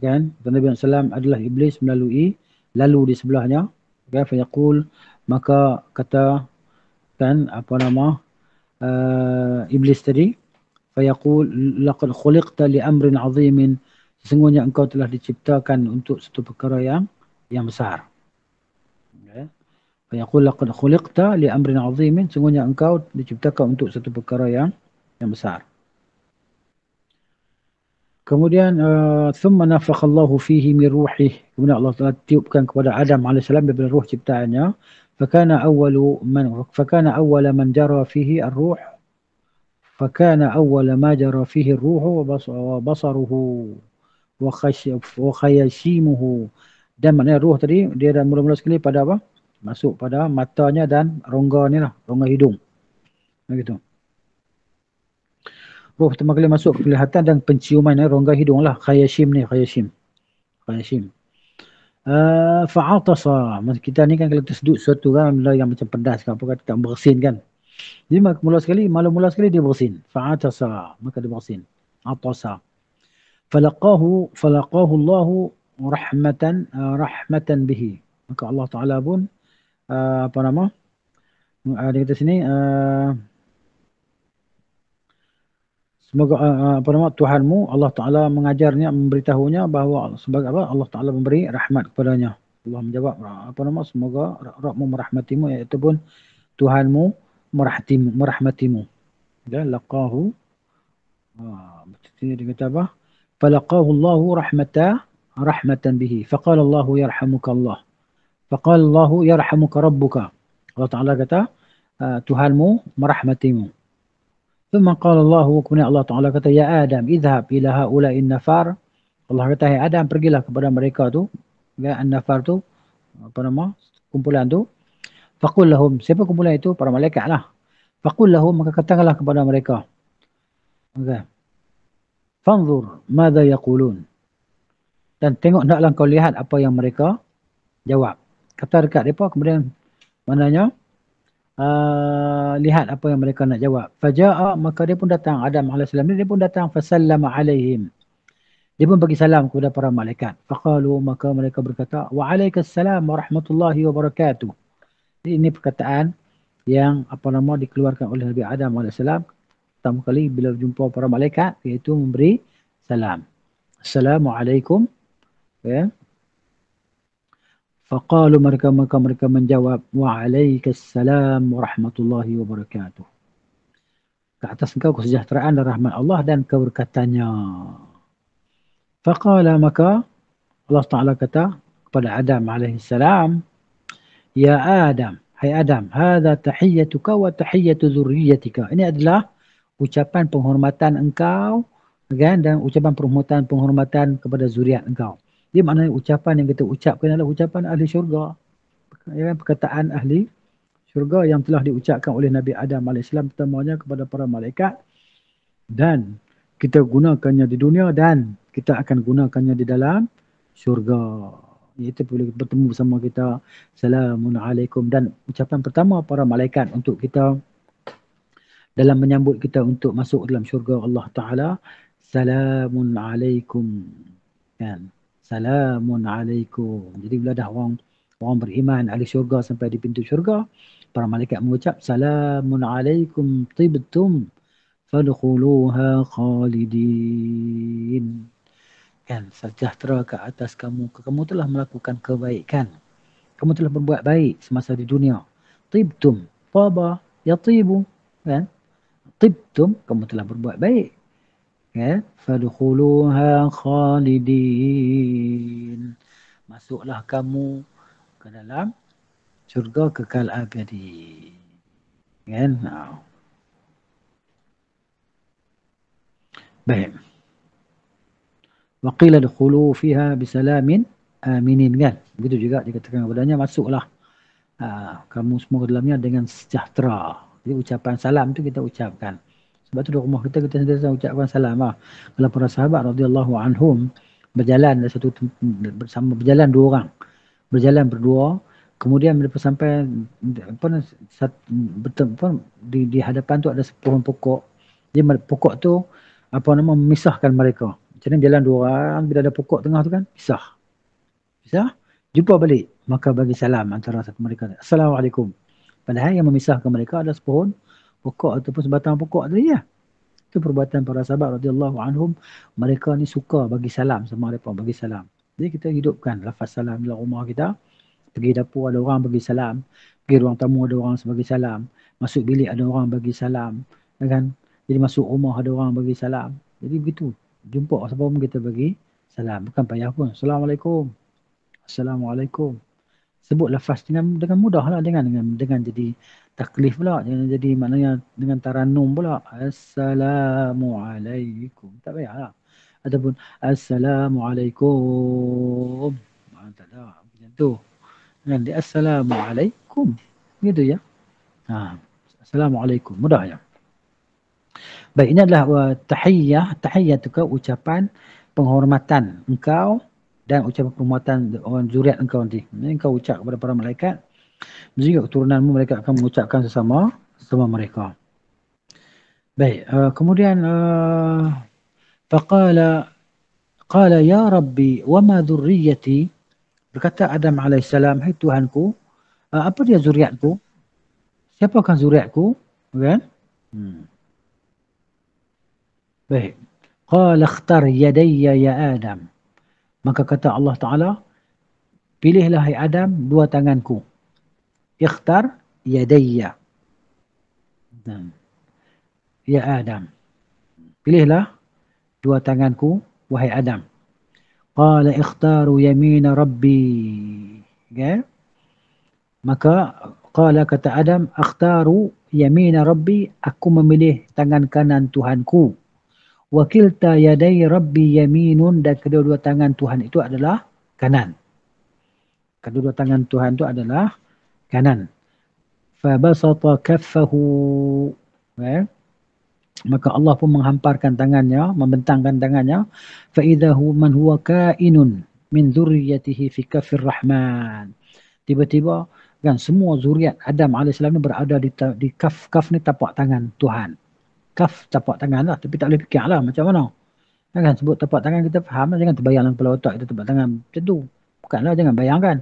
kan Nabi sallam adalah iblis melalui lalu di sebelahnya kan fa yaqul maka kata kan apa nama uh, iblis tadi fa yaqul laqad khuliqta li amrin azimin sesungguhnya engkau telah diciptakan untuk satu perkara yang yang besar. Ya. Yaqul laqad khuliqta li amrin azimin, sesungguhnya engkau diciptakan untuk satu perkara yang yang besar. Kemudian uh, thumma nafakha Allahu fihi min ruhihi. Kemudian Allah Taala tiupkan kepada Adam alaihi salam bila ruh ciptaannya, fakana awwalu man fakana awwala man jara fihi ar-ruh fakana awwala ma jara fihi ar wa khayashimuhu. Dan maknanya ruh tadi dia dah mula-mula sekali pada apa? Masuk pada matanya dan rongga ni lah. Rongga hidung. Begitu. Ruh pertama kali masuk kelihatan dan penciuman ni rongga hidung lah. Khayashim ni khayashim. Khayashim. Uh, fa'atasa. Maksud kita ni kan kalau tersedut sesuatu kan. Bila yang macam pedas kan. Apa kata bersin kan. Jadi mula-mula sekali, mula-mula sekali dia bersin. Fa'atasa. Maka dia bersin. Atasa. Atasa falaqahu falaqahu Allah rahmatan eh, rahmatan bihi maka Allah taala pun uh, apa nama uh, dia kata sini uh, semoga uh, apa nama Tuhanmu Allah taala mengajarnya memberitahunya bahawa sebagai apa Allah taala memberi rahmat kepadanya Allah menjawab apa nama semoga rahmatmu merahmatimu iaitu pun Tuhanmu merahmatimu merahmatimu ya, dan laqahu ah uh, dia kata apa فلقاه الله رحمة رحمة به فقال الله يرحمك الله فقال الله يرحمك ربك الله تعالى kata ah, Tuhanmu merahmatimu ثم قال الله وكنا الله تعالى kata يا آدم اذهب إلى هؤلاء النفار Allah kata hey Adam pergilah kepada mereka tu ya annafar tu apa nama kumpulan tu faqul lahum siapa kumpulan itu para malaikat lah faqul lahum maka katakanlah kepada mereka okay. Fanzur mada yaqulun. Dan tengok dalam kau lihat apa yang mereka jawab. Kata dekat depa kemudian mananya uh, ah, lihat apa yang mereka nak jawab. Faja'a maka dia pun datang Adam alaihissalam dia pun datang fa sallama alaihim. Dia pun bagi salam kepada para malaikat. Faqalu maka mereka berkata wa alaikassalam warahmatullahi wabarakatuh. Ini perkataan yang apa nama dikeluarkan oleh Nabi Adam alaihissalam pertama kali bila jumpa para malaikat iaitu memberi salam. Assalamualaikum. Ya. Faqalu mereka maka mereka menjawab wa waalaikumsalam warahmatullahi wabarakatuh. Ke atas engkau kesejahteraan dan rahmat Allah dan keberkatannya. Faqala maka Allah Ta'ala kata kepada Adam alaihi salam, Ya Adam. Hai Adam. Hada tahiyyatuka wa tahiyyatu zurriyatika. Ini adalah ucapan penghormatan engkau kan dan ucapan penghormatan penghormatan kepada zuriat engkau. Di mana ucapan yang kita ucapkan adalah ucapan ahli syurga. Ya kan, perkataan ahli syurga yang telah diucapkan oleh Nabi Adam AS pertamanya kepada para malaikat dan kita gunakannya di dunia dan kita akan gunakannya di dalam syurga. itu boleh bertemu bersama kita. Assalamualaikum. Dan ucapan pertama para malaikat untuk kita dalam menyambut kita untuk masuk dalam syurga Allah Ta'ala. Salamun alaikum. Kan? Salamun alaikum. Jadi bila dah orang, orang beriman ahli syurga sampai di pintu syurga, para malaikat mengucap salamun alaikum tibtum fadkhuluha khalidin kan sejahtera ke atas kamu kamu telah melakukan kebaikan kamu telah berbuat baik semasa di dunia tibtum taba yatibu kan tibtum kamu telah berbuat baik ya fadkhuluha khalidin masuklah kamu ke dalam syurga kekal abadi Ya, now baik wa qila dkhulu fiha bisalamin aminin kan begitu juga dikatakan kepadanya masuklah Ha, kamu semua dalamnya dengan sejahtera. Jadi ucapan salam tu kita ucapkan. Sebab tu di rumah kita kita sentiasa ucapkan salam lah. Kalau para sahabat radhiyallahu anhum berjalan dari satu bersama berjalan dua orang. Berjalan berdua, kemudian mereka sampai apa sat, betul, apa di di hadapan tu ada sepohon pokok. Dia pokok tu apa nama memisahkan mereka. Jadi ni jalan dua orang bila ada pokok tengah tu kan pisah. Pisah, jumpa balik maka bagi salam antara satu mereka. Assalamualaikum. Padahal yang memisahkan mereka adalah sepohon pokok ataupun sebatang pokok tadi ya Itu perbuatan para sahabat radhiyallahu anhum. Mereka ni suka bagi salam sama mereka bagi salam. Jadi kita hidupkan lafaz salam dalam rumah kita. Pergi dapur ada orang bagi salam. Pergi ruang tamu ada orang sebagai salam. Masuk bilik ada orang bagi salam. Ya kan? Jadi masuk rumah ada orang bagi salam. Jadi begitu. Jumpa siapa kita bagi salam. Bukan payah pun. Assalamualaikum. Assalamualaikum sebut lafaz dengan dengan mudah lah dengan dengan dengan jadi taklif pula dengan jadi maknanya dengan taranum pula assalamualaikum tak payah lah. ataupun assalamualaikum ah, tak lah. macam tu dengan di assalamualaikum gitu ya ha ah, assalamualaikum mudah ya baik ini adalah uh, tahiyyah tahiyyah tu ucapan penghormatan engkau dan ucapan perumatan orang zuriat engkau nanti. Ini engkau ucap kepada para malaikat. Jika keturunanmu mereka akan mengucapkan sesama sama mereka. Baik, uh, kemudian eh, faqala uh, qala ya rabbi wa ma dhurriyyati berkata Adam alaihi salam hai tuhanku uh, apa dia zuriatku siapakah zuriatku kan hmm. baik qala ikhtar yadayya ya adam Maka kata Allah Ta'ala, Pilihlah hai Adam dua tanganku. Ikhtar yadayya. Ya Adam. Pilihlah dua tanganku, wahai Adam. Qala ikhtaru yamina rabbi. Okay. Maka qala kata Adam, akhtaru yamina rabbi. Aku memilih tangan kanan Tuhanku. ku wakilta yadai rabbi yaminun dan kedua-dua tangan Tuhan itu adalah kanan. Kedua-dua tangan Tuhan itu adalah kanan. Fabasata kaffahu. Eh? Maka Allah pun menghamparkan tangannya, membentangkan tangannya. Fa'idahu man huwa kainun min zuriyatihi fi kafir rahman. Tiba-tiba kan semua zuriat Adam AS ni berada di, di kaf, kaf ni tapak tangan Tuhan kaf tapak tangan lah tapi tak boleh fikir lah macam mana jangan kan, sebut tapak tangan kita faham lah jangan terbayang dalam kepala otak kita tapak tangan macam tu bukanlah jangan bayangkan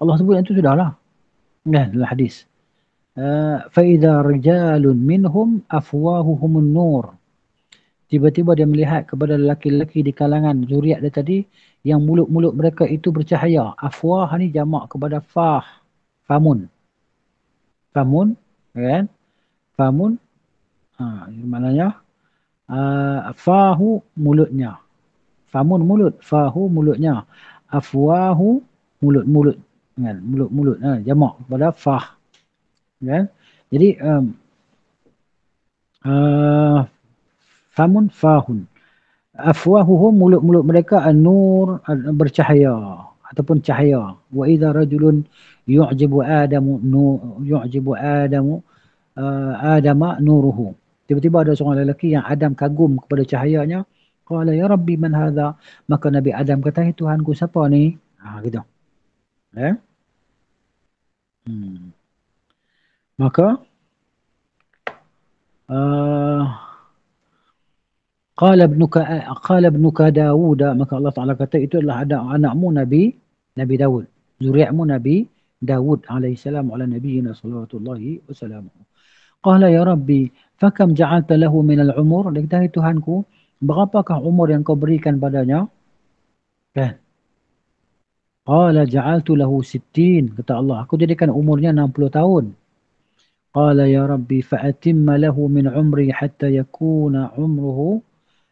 Allah sebut yang tu sudahlah kan dalam hadis eh, fa idza rijalun minhum afwahuhum nur tiba-tiba dia melihat kepada lelaki-lelaki di kalangan zuriat dia tadi yang mulut-mulut mereka itu bercahaya afwah ni jamak kepada fah famun famun kan famun Ha, maknanya uh, fahu mulutnya. Famun mulut, fahu mulutnya. Afwahu mulut-mulut kan mulut-mulut ha, jamak kepada fah kan jadi um, uh, famun fahun afwahuhu mulut-mulut mereka nur bercahaya ataupun cahaya wa idza rajulun yu'jibu adamu nu, yu'jibu adamu uh, adama nuruhu Tiba-tiba ada seorang lelaki yang Adam kagum kepada cahayanya. Qala ya Rabbi man hadha? Maka Nabi Adam kata, "Hai Tuhanku, siapa ni?" Ha gitu. Eh? Hmm. Maka uh, Qala ibn Qala ibn Daud, maka Allah Taala kata itu adalah ada anakmu Nabi Nabi Daud. Zuriatmu Nabi Daud alaihi salam wa ala nabiyina sallallahu alaihi wasallam. Qala ya Rabbi, Fakam ja'alta lahu al umur. Dia kata, Tuhanku, berapakah umur yang kau berikan padanya? Kan? Qala ja'altu lahu sittin. Kata Allah, aku jadikan umurnya 60 tahun. Qala ya Rabbi fa'atimma lahu min umri hatta yakuna umruhu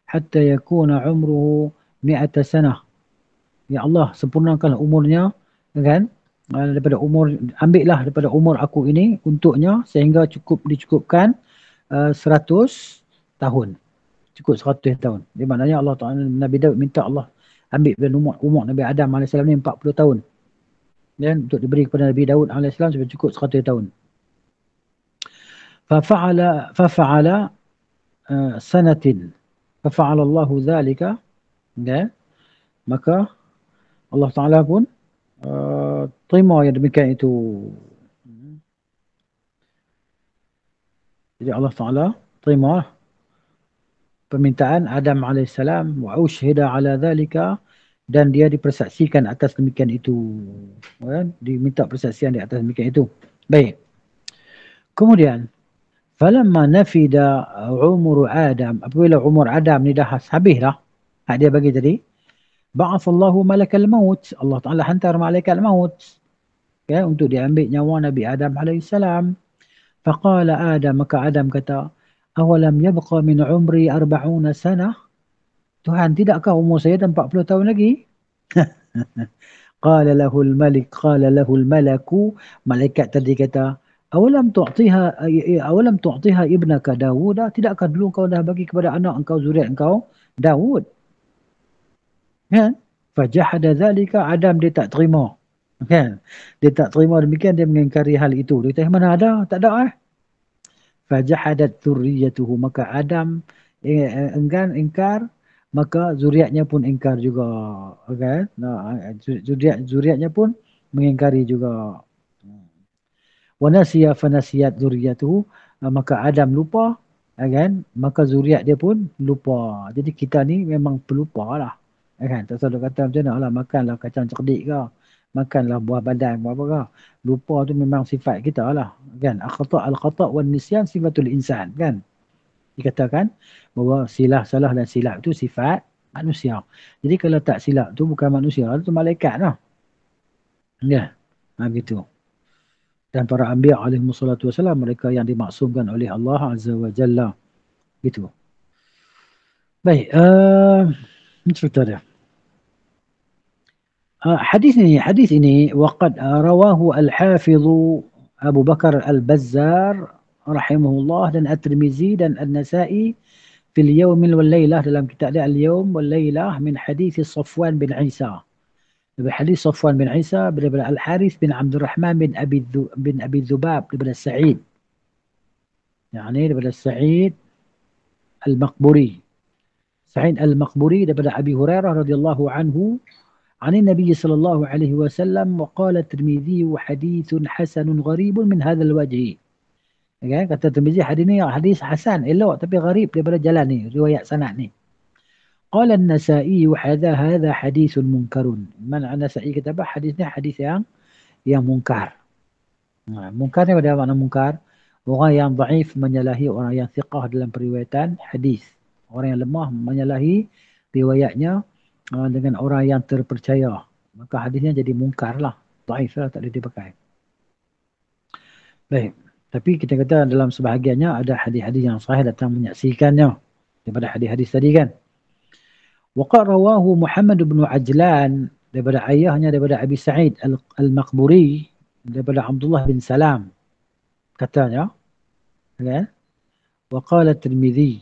hatta yakuna umruhu mi'ata sanah. Ya Allah, sempurnakanlah umurnya, kan? Ah, daripada umur ambillah daripada umur aku ini untuknya sehingga cukup dicukupkan uh, eh, 100 tahun. Cukup 100 tahun. di mana maknanya Allah Taala Nabi Daud minta Allah ambil bila umur, umur Nabi Adam AS ni 40 tahun. Dan untuk diberi kepada Nabi Daud AS sampai cukup 100 tahun. Fafa'ala fafa'ala uh, eh, sanatin. Fafa'ala Allah zalika. Ya. Maka Allah Taala pun uh, terima yang demikian itu Jadi Allah Ta'ala terima permintaan Adam AS wa ushida ala dhalika dan dia dipersaksikan atas demikian itu. Ya, diminta persaksian di atas demikian itu. Baik. Kemudian, falamma nafida umur Adam, apabila umur Adam ni dah habis dah, hak dia bagi tadi, ba'athallahu malakal maut, Allah Ta'ala hantar malakal maut. Ya, untuk diambil nyawa Nabi Adam AS. Faqala Adam, maka Adam kata, Awalam yabqa min umri 40 sana? Tuhan, tidakkah umur saya ada 40 tahun lagi? Qala lahul malik, qala lahul malaku. Malaikat tadi kata, Awalam tu'atiha, awalam tu'atiha ibnaka Dawud? Tidakkah dulu kau dah bagi kepada anak engkau, zuriat engkau, Dawud? Ya? Fajahada zalika Adam dia tak terima kan dia tak terima demikian dia mengingkari hal itu dia kata mana ada tak ada eh fajahadat zurriyatuhu maka adam enggan ingkar maka zuriatnya pun ingkar juga kan zuriat zuriatnya pun mengingkari juga wanasiya fanasiyat zurriyatuhu maka adam lupa kan maka zuriat dia pun lupa jadi kita ni memang pelupa lah kan tak salah kata macam mana lah makan lah kacang cerdik ke makanlah buah badan buah apa kau lupa tu memang sifat kita lah kan akhata al khata wan nisyan sifatul insan kan dikatakan bahawa silah salah dan silap tu sifat manusia jadi kalau tak silap tu bukan manusia tu malaikat lah ya ha, gitu dan para ambil alaihi musallatu wasallam mereka yang dimaksumkan oleh Allah azza wa jalla gitu baik uh, cerita dia آه، حديث إني حديث وقد رواه الحافظ أبو بكر البزار رحمه الله لن الترمذي لن النسائي في اليوم والليلة dalam كتاب اليوم والليلة من حديث صفوان بن عيسى بحديث صفوان بن عيسى بن الحارث بن عبد الرحمن بن أبي بن أبي الذباب بن السعيد يعني بن السعيد المقبوري سعيد المقبوري بن أبي هريرة رضي الله عنه عن النبي صلى الله عليه وسلم وقال الترمذي حديث حسن غريب من هذا الوجه okay? kata Tirmizi hadis ni hadis hasan elok tapi gharib daripada jalan ni riwayat sanad ni qala an-nasa'i hadha hadha hadis munkar man an-nasa'i kata bah hadis ni hadis yang yang munkar nah, ha, munkar ni pada mana munkar orang yang dhaif menyalahi orang yang thiqah dalam periwayatan hadis orang yang lemah menyalahi riwayatnya Ha, dengan orang yang terpercaya. Maka hadisnya jadi mungkar lah. Daif lah, tak boleh dipakai. Baik. Tapi kita kata dalam sebahagiannya ada hadis-hadis yang sahih datang menyaksikannya. Daripada hadis-hadis tadi kan. Waqar rawahu Muhammad bin Ajlan daripada ayahnya daripada Abi Sa'id al maqburi daripada Abdullah bin Salam katanya kan waqala Tirmizi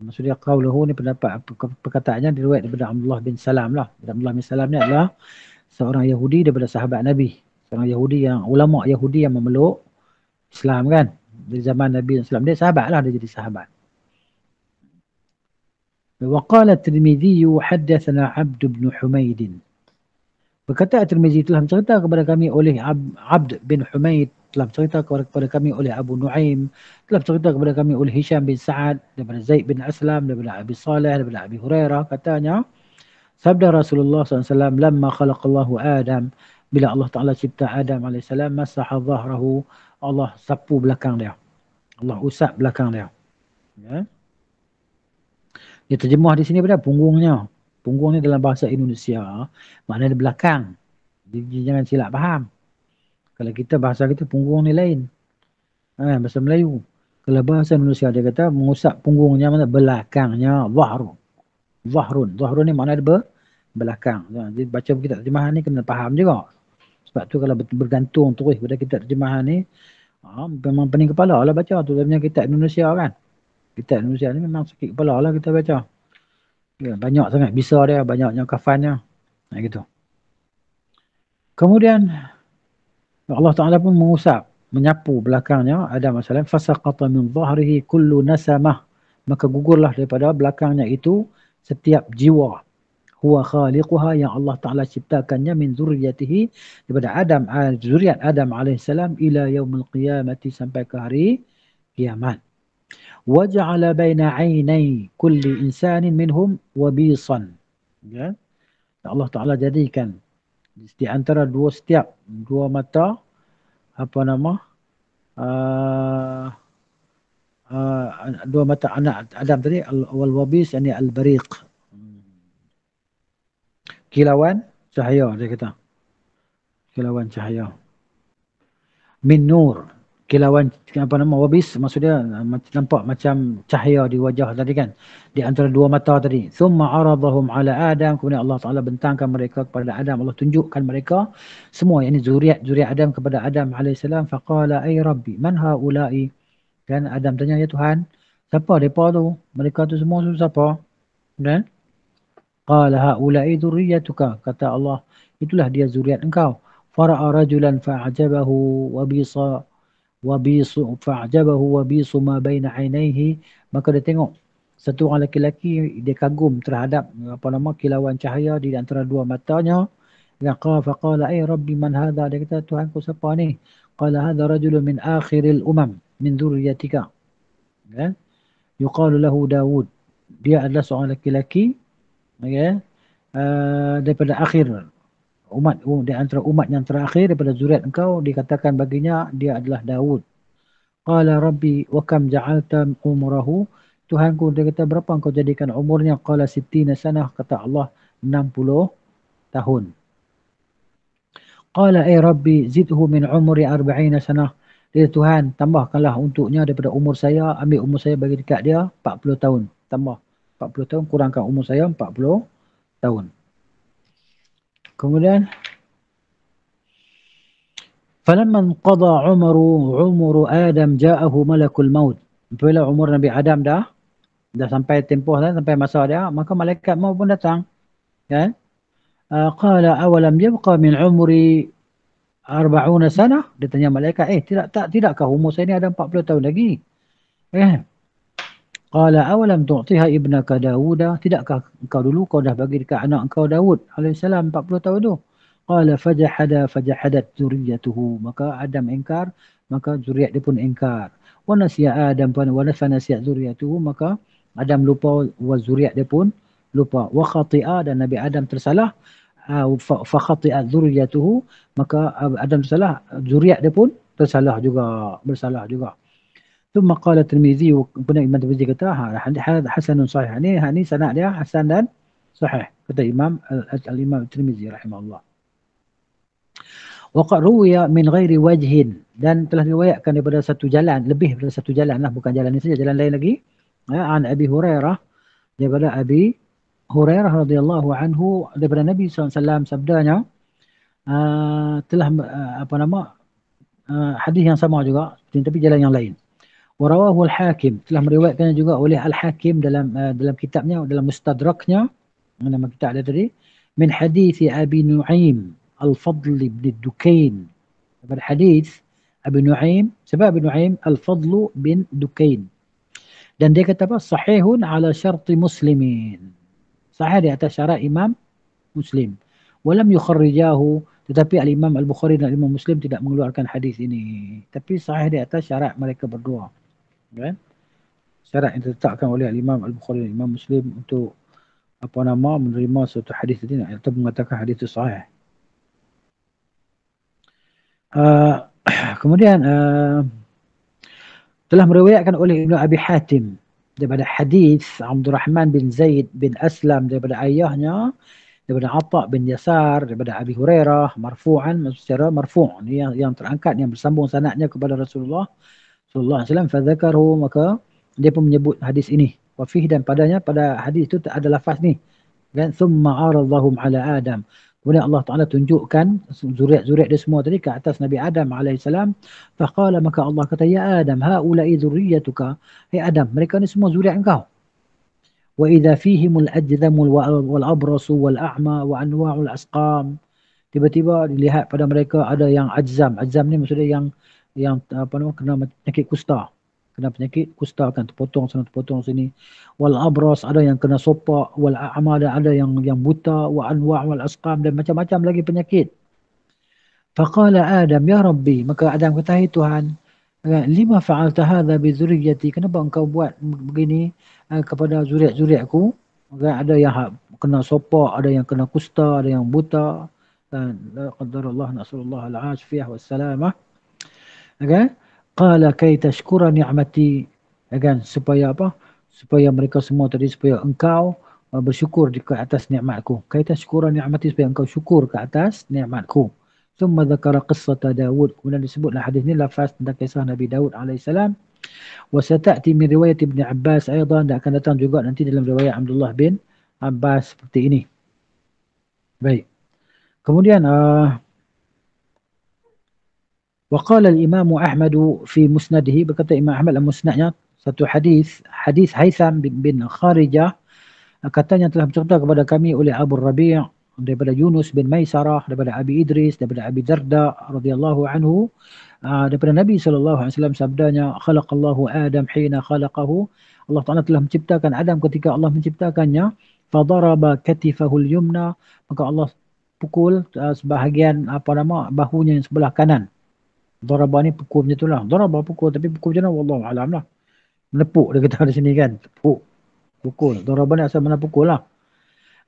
Maksudnya dia qawluhu ni pendapat perkataannya diriwayat daripada Abdullah bin Salam lah. Abdullah bin Salam ni adalah seorang Yahudi daripada sahabat Nabi. Seorang Yahudi yang ulama Yahudi yang memeluk Islam kan. Dari zaman Nabi dan SAW. Dia sahabat lah dia jadi sahabat. Waqala Tirmidhi yuhaddathana Abd bin Humaidin. Berkata Tirmidhi telah mencerita kepada kami oleh Abd bin Humaid telah cerita kepada kami oleh Abu Nuaim, telah cerita kepada kami oleh Hisham bin Sa'ad daripada Zaid bin Aslam daripada Abi Saleh daripada Abi Hurairah katanya sabda Rasulullah SAW Lama lamma khalaqallahu Adam bila Allah Taala cipta Adam alaihi salam masaha dhahrahu Allah sapu belakang dia Allah usap belakang dia ya dia terjemah di sini pada punggungnya punggung ni dalam bahasa Indonesia maknanya belakang jangan silap paham. Kalau kita bahasa kita punggung ni lain. Ha, bahasa Melayu. Kalau bahasa Indonesia dia kata mengusap punggungnya mana belakangnya Wahru, Zahrun. Zahrun ni mana ada ber, belakang. jadi ha, baca kita terjemahan ni kena faham juga. Sebab tu kalau bergantung terus pada kita terjemahan ni ha, memang pening kepala lah baca tu dia punya kitab Indonesia kan. Kitab Indonesia ni memang sakit kepala lah kita baca. Ya, banyak sangat bisa dia banyaknya kafannya. Nah ha, gitu. Kemudian Allah Taala pun mengusap menyapu belakangnya Adam asalam fasaqata min dhahrihi kullu nasamah maka gugurlah daripada belakangnya itu setiap jiwa huwa khaliquha yang Allah Taala ciptakannya min zurriyatihi daripada Adam ah, zuriat Adam alaihissalam ila yaumil qiyamati sampai ke hari kiamat waja'ala baina 'ainai kulli insanin minhum wabisan ya Allah Taala jadikan di antara dua setiap dua mata apa nama uh, uh, dua mata anak Adam tadi al wabis yani al bariq kilauan cahaya dia kata kilauan cahaya min nur kilauan apa nama wabis maksudnya ah, nampak macam cahaya di wajah tadi kan di antara dua mata tadi summa aradahum ala adam kemudian Allah Taala bentangkan mereka kepada Adam Allah tunjukkan mereka semua yakni zuriat-zuriat Adam kepada Adam alaihi salam faqala ay rabbi man haula'i kan Adam tanya ya Tuhan siapa depa tu mereka tu semua tu siapa dan qala haula'i dhurriyyatuka kata Allah itulah dia zuriat engkau fara'a rajulan fa'ajabahu wabisa wabis fa'jabahu wabis suma baina ainaihi maka dia tengok satu orang lelaki dia kagum terhadap apa nama kilauan cahaya di antara dua matanya dia qala fa qala ay rabbi man hadha dia kata tuhanku siapa ni qala hadha rajulun min akhiril umam min dhurriyyatika ya yuqalu lahu daud dia adalah seorang lelaki ya uh, daripada akhir umat di antara umat yang terakhir daripada zuriat engkau dikatakan baginya dia adalah Daud. Qala rabbi wa kam ja'alta umrahu? Tuhanku dia kata berapa engkau jadikan umurnya? Qala sittina sanah kata Allah 60 tahun. Qala ay eh rabbi zidhu min umri 40 sanah. Dia Tuhan tambahkanlah untuknya daripada umur saya, ambil umur saya bagi dekat dia 40 tahun. Tambah 40 tahun kurangkan umur saya 40 tahun. Kemudian Falamman qada umru umur Adam ja'ahu malakul maut. Bila umur Nabi Adam dah dah sampai tempoh dah sampai masa dia maka malaikat mau pun datang. Kan? Ah qala awalam yabqa min umri 40 sana? Dia tanya malaikat, "Eh, tidak tak tidakkah umur saya ni ada 40 tahun lagi?" Kan? Qala awalam tu'tiha ibnaka Dawuda. Tidakkah engkau dulu kau dah bagi dekat anak kau Dawud AS 40 tahun tu. Qala fajahada fajahadat zuriyatuhu. Maka Adam engkar. Maka zuriat dia pun engkar. Wa nasiya Adam pun. Wa nasfa nasiya zuriyatuhu. Maka Adam lupa. Wa zuriat dia pun lupa. Wa khati'a dan Nabi Adam tersalah. Fa khati'a zuriyatuhu. Maka Adam tersalah. Zuriat dia pun tersalah juga. Bersalah juga. ثم قال الترمذي وابن ابن الترمذي قال هذا حسن صحيح يعني هني سنة عليها حسنا صحيح هذا الإمام الإمام الترمذي رحمه الله وقد روي من غير وجه dan telah diriwayatkan daripada satu jalan lebih daripada satu jalan lah bukan jalan ini saja jalan lain lagi ha، an abi hurairah daripada abi hurairah radhiyallahu anhu daripada nabi SAW sabdanya uh, telah ha، apa nama hadis yang sama juga tetapi jalan yang lain Warawahu al-Hakim telah meriwayatkannya juga oleh al-Hakim dalam uh, dalam kitabnya dalam mustadraknya nama kitab dia tadi min hadithi Abi Nu'aim al-Fadl ibn Dukain daripada hadith Abi Nu'aim siapa Abi Nu'aim al-Fadl bin Dukain dan dia kata apa sahihun ala syarti muslimin sahih di atas syarat imam muslim walam yukharrijahu tetapi Al-Imam Al-Bukhari dan Al-Imam Muslim tidak mengeluarkan hadis ini. Tapi sahih di atas syarat mereka berdua kan syarat yang ditetapkan oleh Imam Al-Bukhari Imam Muslim untuk apa nama menerima suatu hadis tadi atau mengatakan hadis itu sahih uh, kemudian uh, telah meriwayatkan oleh Ibnu Abi Hatim daripada hadis Rahman bin Zaid bin Aslam daripada ayahnya daripada Atta bin Yasar daripada Abi Hurairah marfu'an maksudnya marfu' yang yang terangkat yang bersambung sanadnya kepada Rasulullah sallallahu alaihi wasallam fadzakaru maka dia pun menyebut hadis ini wa dan padanya pada hadis itu ada lafaz ni dan summa aradhahum ala adam kemudian Allah Taala tunjukkan zuriat-zuriat dia semua tadi ke atas Nabi Adam alaihi salam faqala maka Allah kata ya Adam haula dzurriyyatuka ya hey Adam mereka ni semua zuriat engkau wa idza fihim al-ajdham wal-abras wal-a'ma wa anwa'ul asqam tiba-tiba dilihat pada mereka ada yang ajzam ajzam ni maksudnya yang yang apa nama kena penyakit kusta kena penyakit kusta kan terpotong sana terpotong sini wal abras ada yang kena sopa. wal a'ma ada, ada yang yang buta wa anwa' wal asqam dan macam-macam lagi penyakit faqala adam ya rabbi maka adam kata hai tuhan eh, lima fa'alta hadha bi zurriyyati kenapa engkau buat begini eh, kepada zuriat-zuriat aku ada yang ha, kena sopa, ada yang kena kusta ada yang buta dan qadarullah nasallallahu alaihi wasallam kan qala kay tashkura ni'mati kan supaya apa supaya mereka semua tadi supaya engkau uh, bersyukur di atas nikmatku kay tashkura ni'mati supaya engkau syukur ke atas nikmatku thumma dhakara qissata daud kemudian disebutlah hadis ni lafaz tentang kisah nabi daud alaihi salam wa satati min riwayat ibn abbas aidan dan akan datang juga nanti dalam riwayat abdullah bin abbas seperti ini baik kemudian uh, وقال الإمام أحمد في مسنده بكتا إمام أحمد المسنعنا satu hadis hadis Haitham bin Kharijah katanya telah bercerita kepada kami oleh Abu Rabi' daripada Yunus bin Maisarah daripada Abi Idris daripada Abi Darda radhiyallahu anhu ah, daripada Nabi sallallahu alaihi wasallam sabdanya khalaqallahu Adam hina khalaqahu Allah Taala telah menciptakan Adam ketika Allah menciptakannya fadaraba katifahu al-yumna maka Allah pukul uh, sebahagian apa nama bahunya yang sebelah kanan Daraba ni pukul macam tu lah. Daraba pukul tapi pukul macam mana? Wallahu alam lah. Menepuk dia kata di sini kan. Tepuk. Pukul. Daraba ni asal mana pukul lah.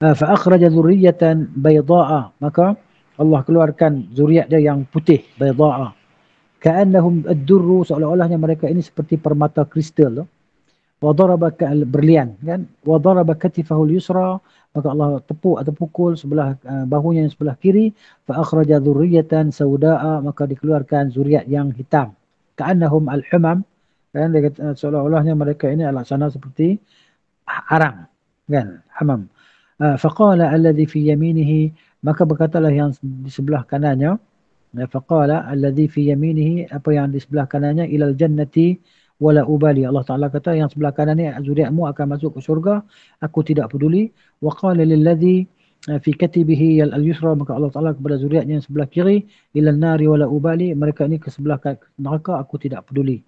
Eh, fa akhraja zurriyatan bayda'a. Maka Allah keluarkan zuriat dia yang putih. Bayda'a. Ka'annahum ad-durru. Seolah-olahnya mereka ini seperti permata kristal. Wa daraba berlian kan? Wa daraba katifahul yusra maka Allah tepuk atau pukul sebelah eh, bahunya yang sebelah kiri fa akhraja dzurriyatan sauda'a maka dikeluarkan zuriat yang hitam ka'annahum al-humam kan dia kata eh, seolah-olahnya mereka ini adalah sana seperti arang kan hamam eh, fa qala alladhi fi yaminihi maka berkatalah yang di sebelah kanannya fa qala alladhi fi yaminihi apa yang di sebelah kanannya ilal jannati wala ubali Allah Taala kata yang sebelah kanan ni zuriatmu akan masuk ke syurga aku tidak peduli wa qala lil ladzi eh, fi katibihi al yusra maka Allah Taala kepada zuriatnya yang sebelah kiri ila nari wala ubali mereka ni ke sebelah neraka aku tidak peduli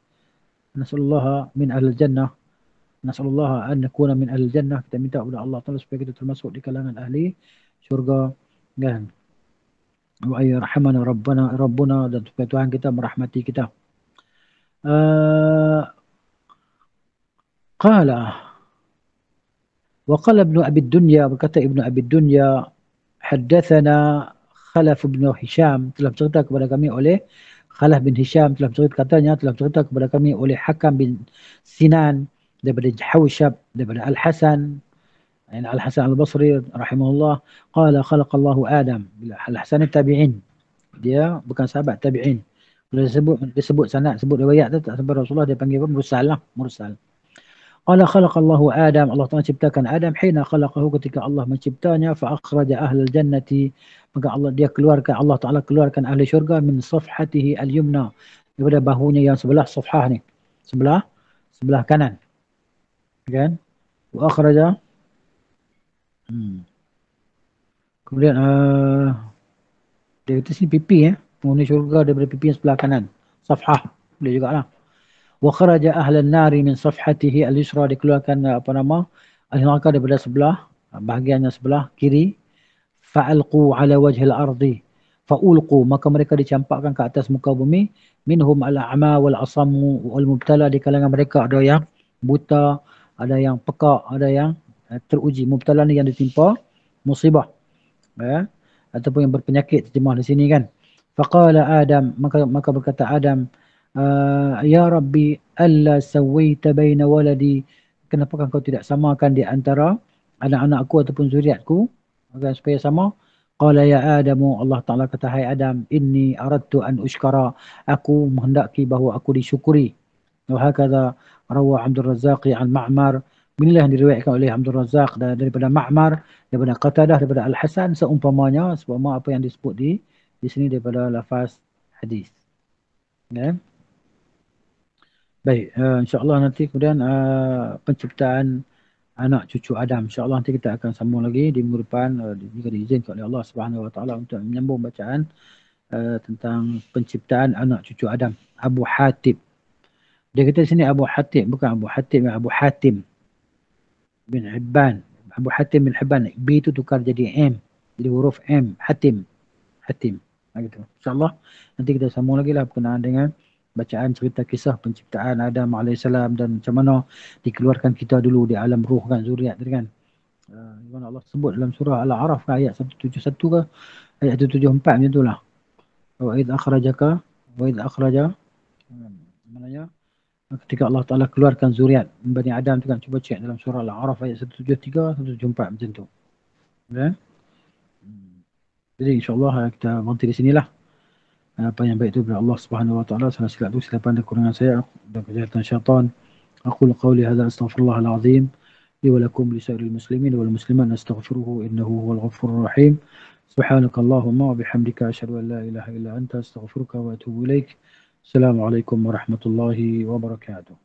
nasallaha min al jannah nasallaha an nakuna min al jannah kita minta kepada Allah Taala supaya kita termasuk di kalangan ahli syurga kan wa ayyarhamana rabbana rabbuna dan Tuhan kita merahmati kita آه، قال وقال ابن أبي الدنيا وكتب ابن أبي الدنيا حدثنا خلف بن هشام تلف جريتا كبدا كمي أوليه خلف بن هشام تلف جريت كتانيا تلف جريتا كبدا كمي أوليه حكم بن سنان دبر حوشب دبر الحسن يعني الحسن البصري رحمه الله قال خلق الله آدم الحسن التابعين dia bukan sahabat tabi'in Kalau disebut disebut sanad sebut riwayat tu tak sampai Rasulullah dia panggil apa mursal lah mursal. Qala khalaqallahu Adam Allah Taala ciptakan Adam hina khalaqahu ketika Allah menciptanya fa akhraja ahlal jannati maka Allah dia keluarkan Allah Taala keluarkan ahli syurga min safhatihi al yumna daripada bahunya yang sebelah safhah ni sebelah sebelah kanan kan wa akhraja hmm. kemudian uh, dia kata sini pipi eh penghuni syurga daripada pipi yang sebelah kanan. Safhah. Boleh juga lah. Wa kharaja ahlan nari min safhatihi al-yusra dikeluarkan eh, apa nama? Ahli neraka daripada sebelah eh, bahagiannya sebelah kiri. Fa'alqu ala wajhil ardi fa'ulqu maka mereka dicampakkan ke atas muka bumi minhum al-a'ma wal asamu wal mubtala di kalangan mereka ada yang buta, ada yang pekak, ada yang eh, teruji. Mubtala ni yang ditimpa musibah. Ya. Ataupun yang berpenyakit terjemah di sini kan. Fakala Adam, maka, maka berkata Adam, ah, Ya Rabbi, Allah sawaita baina waladi. Kenapa kau tidak samakan di antara anak-anakku ataupun zuriatku? Agar supaya sama. Qala ya Adamu, Allah Ta'ala kata, Hai Adam, inni aradtu an ushkara. Aku menghendaki bahawa aku disyukuri. Wahakadha rawa Abdul Razzaqi ya al-Ma'mar. Inilah yang diriwayatkan oleh Abdul Razzaq daripada Ma'mar, daripada Qatadah, daripada Al-Hasan seumpamanya, seumpama apa yang disebut di di sini daripada lafaz hadis. Ya. Yeah. Baik, uh, insya-Allah nanti kemudian uh, penciptaan anak cucu Adam insya-Allah nanti kita akan sambung lagi di minggu uh, jika diizinkan oleh Allah Subhanahu Wa Taala untuk menyambung bacaan uh, tentang penciptaan anak cucu Adam Abu Hatib. Dia kata di sini Abu Hatib bukan Abu Hatib ya Abu Hatim bin Hibban. Abu Hatim bin Hibban B itu tukar jadi M. Jadi huruf M Hatim. Hatim. Ha, gitu. InsyaAllah nanti kita sambung lagi lah berkenaan dengan bacaan cerita kisah penciptaan Adam AS dan macam mana dikeluarkan kita dulu di alam ruh kan zuriat tadi kan. Uh, Allah sebut dalam surah Al-A'raf kan ayat 171 ke ayat 174 macam tu lah. Wa idh akhrajaka wa idh mana ya? ketika Allah Taala keluarkan zuriat Bani Adam tu kan cuba cek dalam surah Al-A'raf ayat 173 174 macam tu. Ya. Okay? Jadi insyaAllah eh, kita berhenti di lah. Eh, apa yang baik itu daripada Allah Subhanahu Wa Taala. Salah silap itu silapan dan kurangan saya dan kejahatan syaitan. أقول قولي هذا أستغفر الله العظيم لي ولكم لسائر المسلمين والمسلمات نستغفره إنه هو الغفور الرحيم سبحانك اللهم وبحمدك أشهد أن لا إله إلا أنت أستغفرك وأتوب إليك السلام عليكم ورحمة الله وبركاته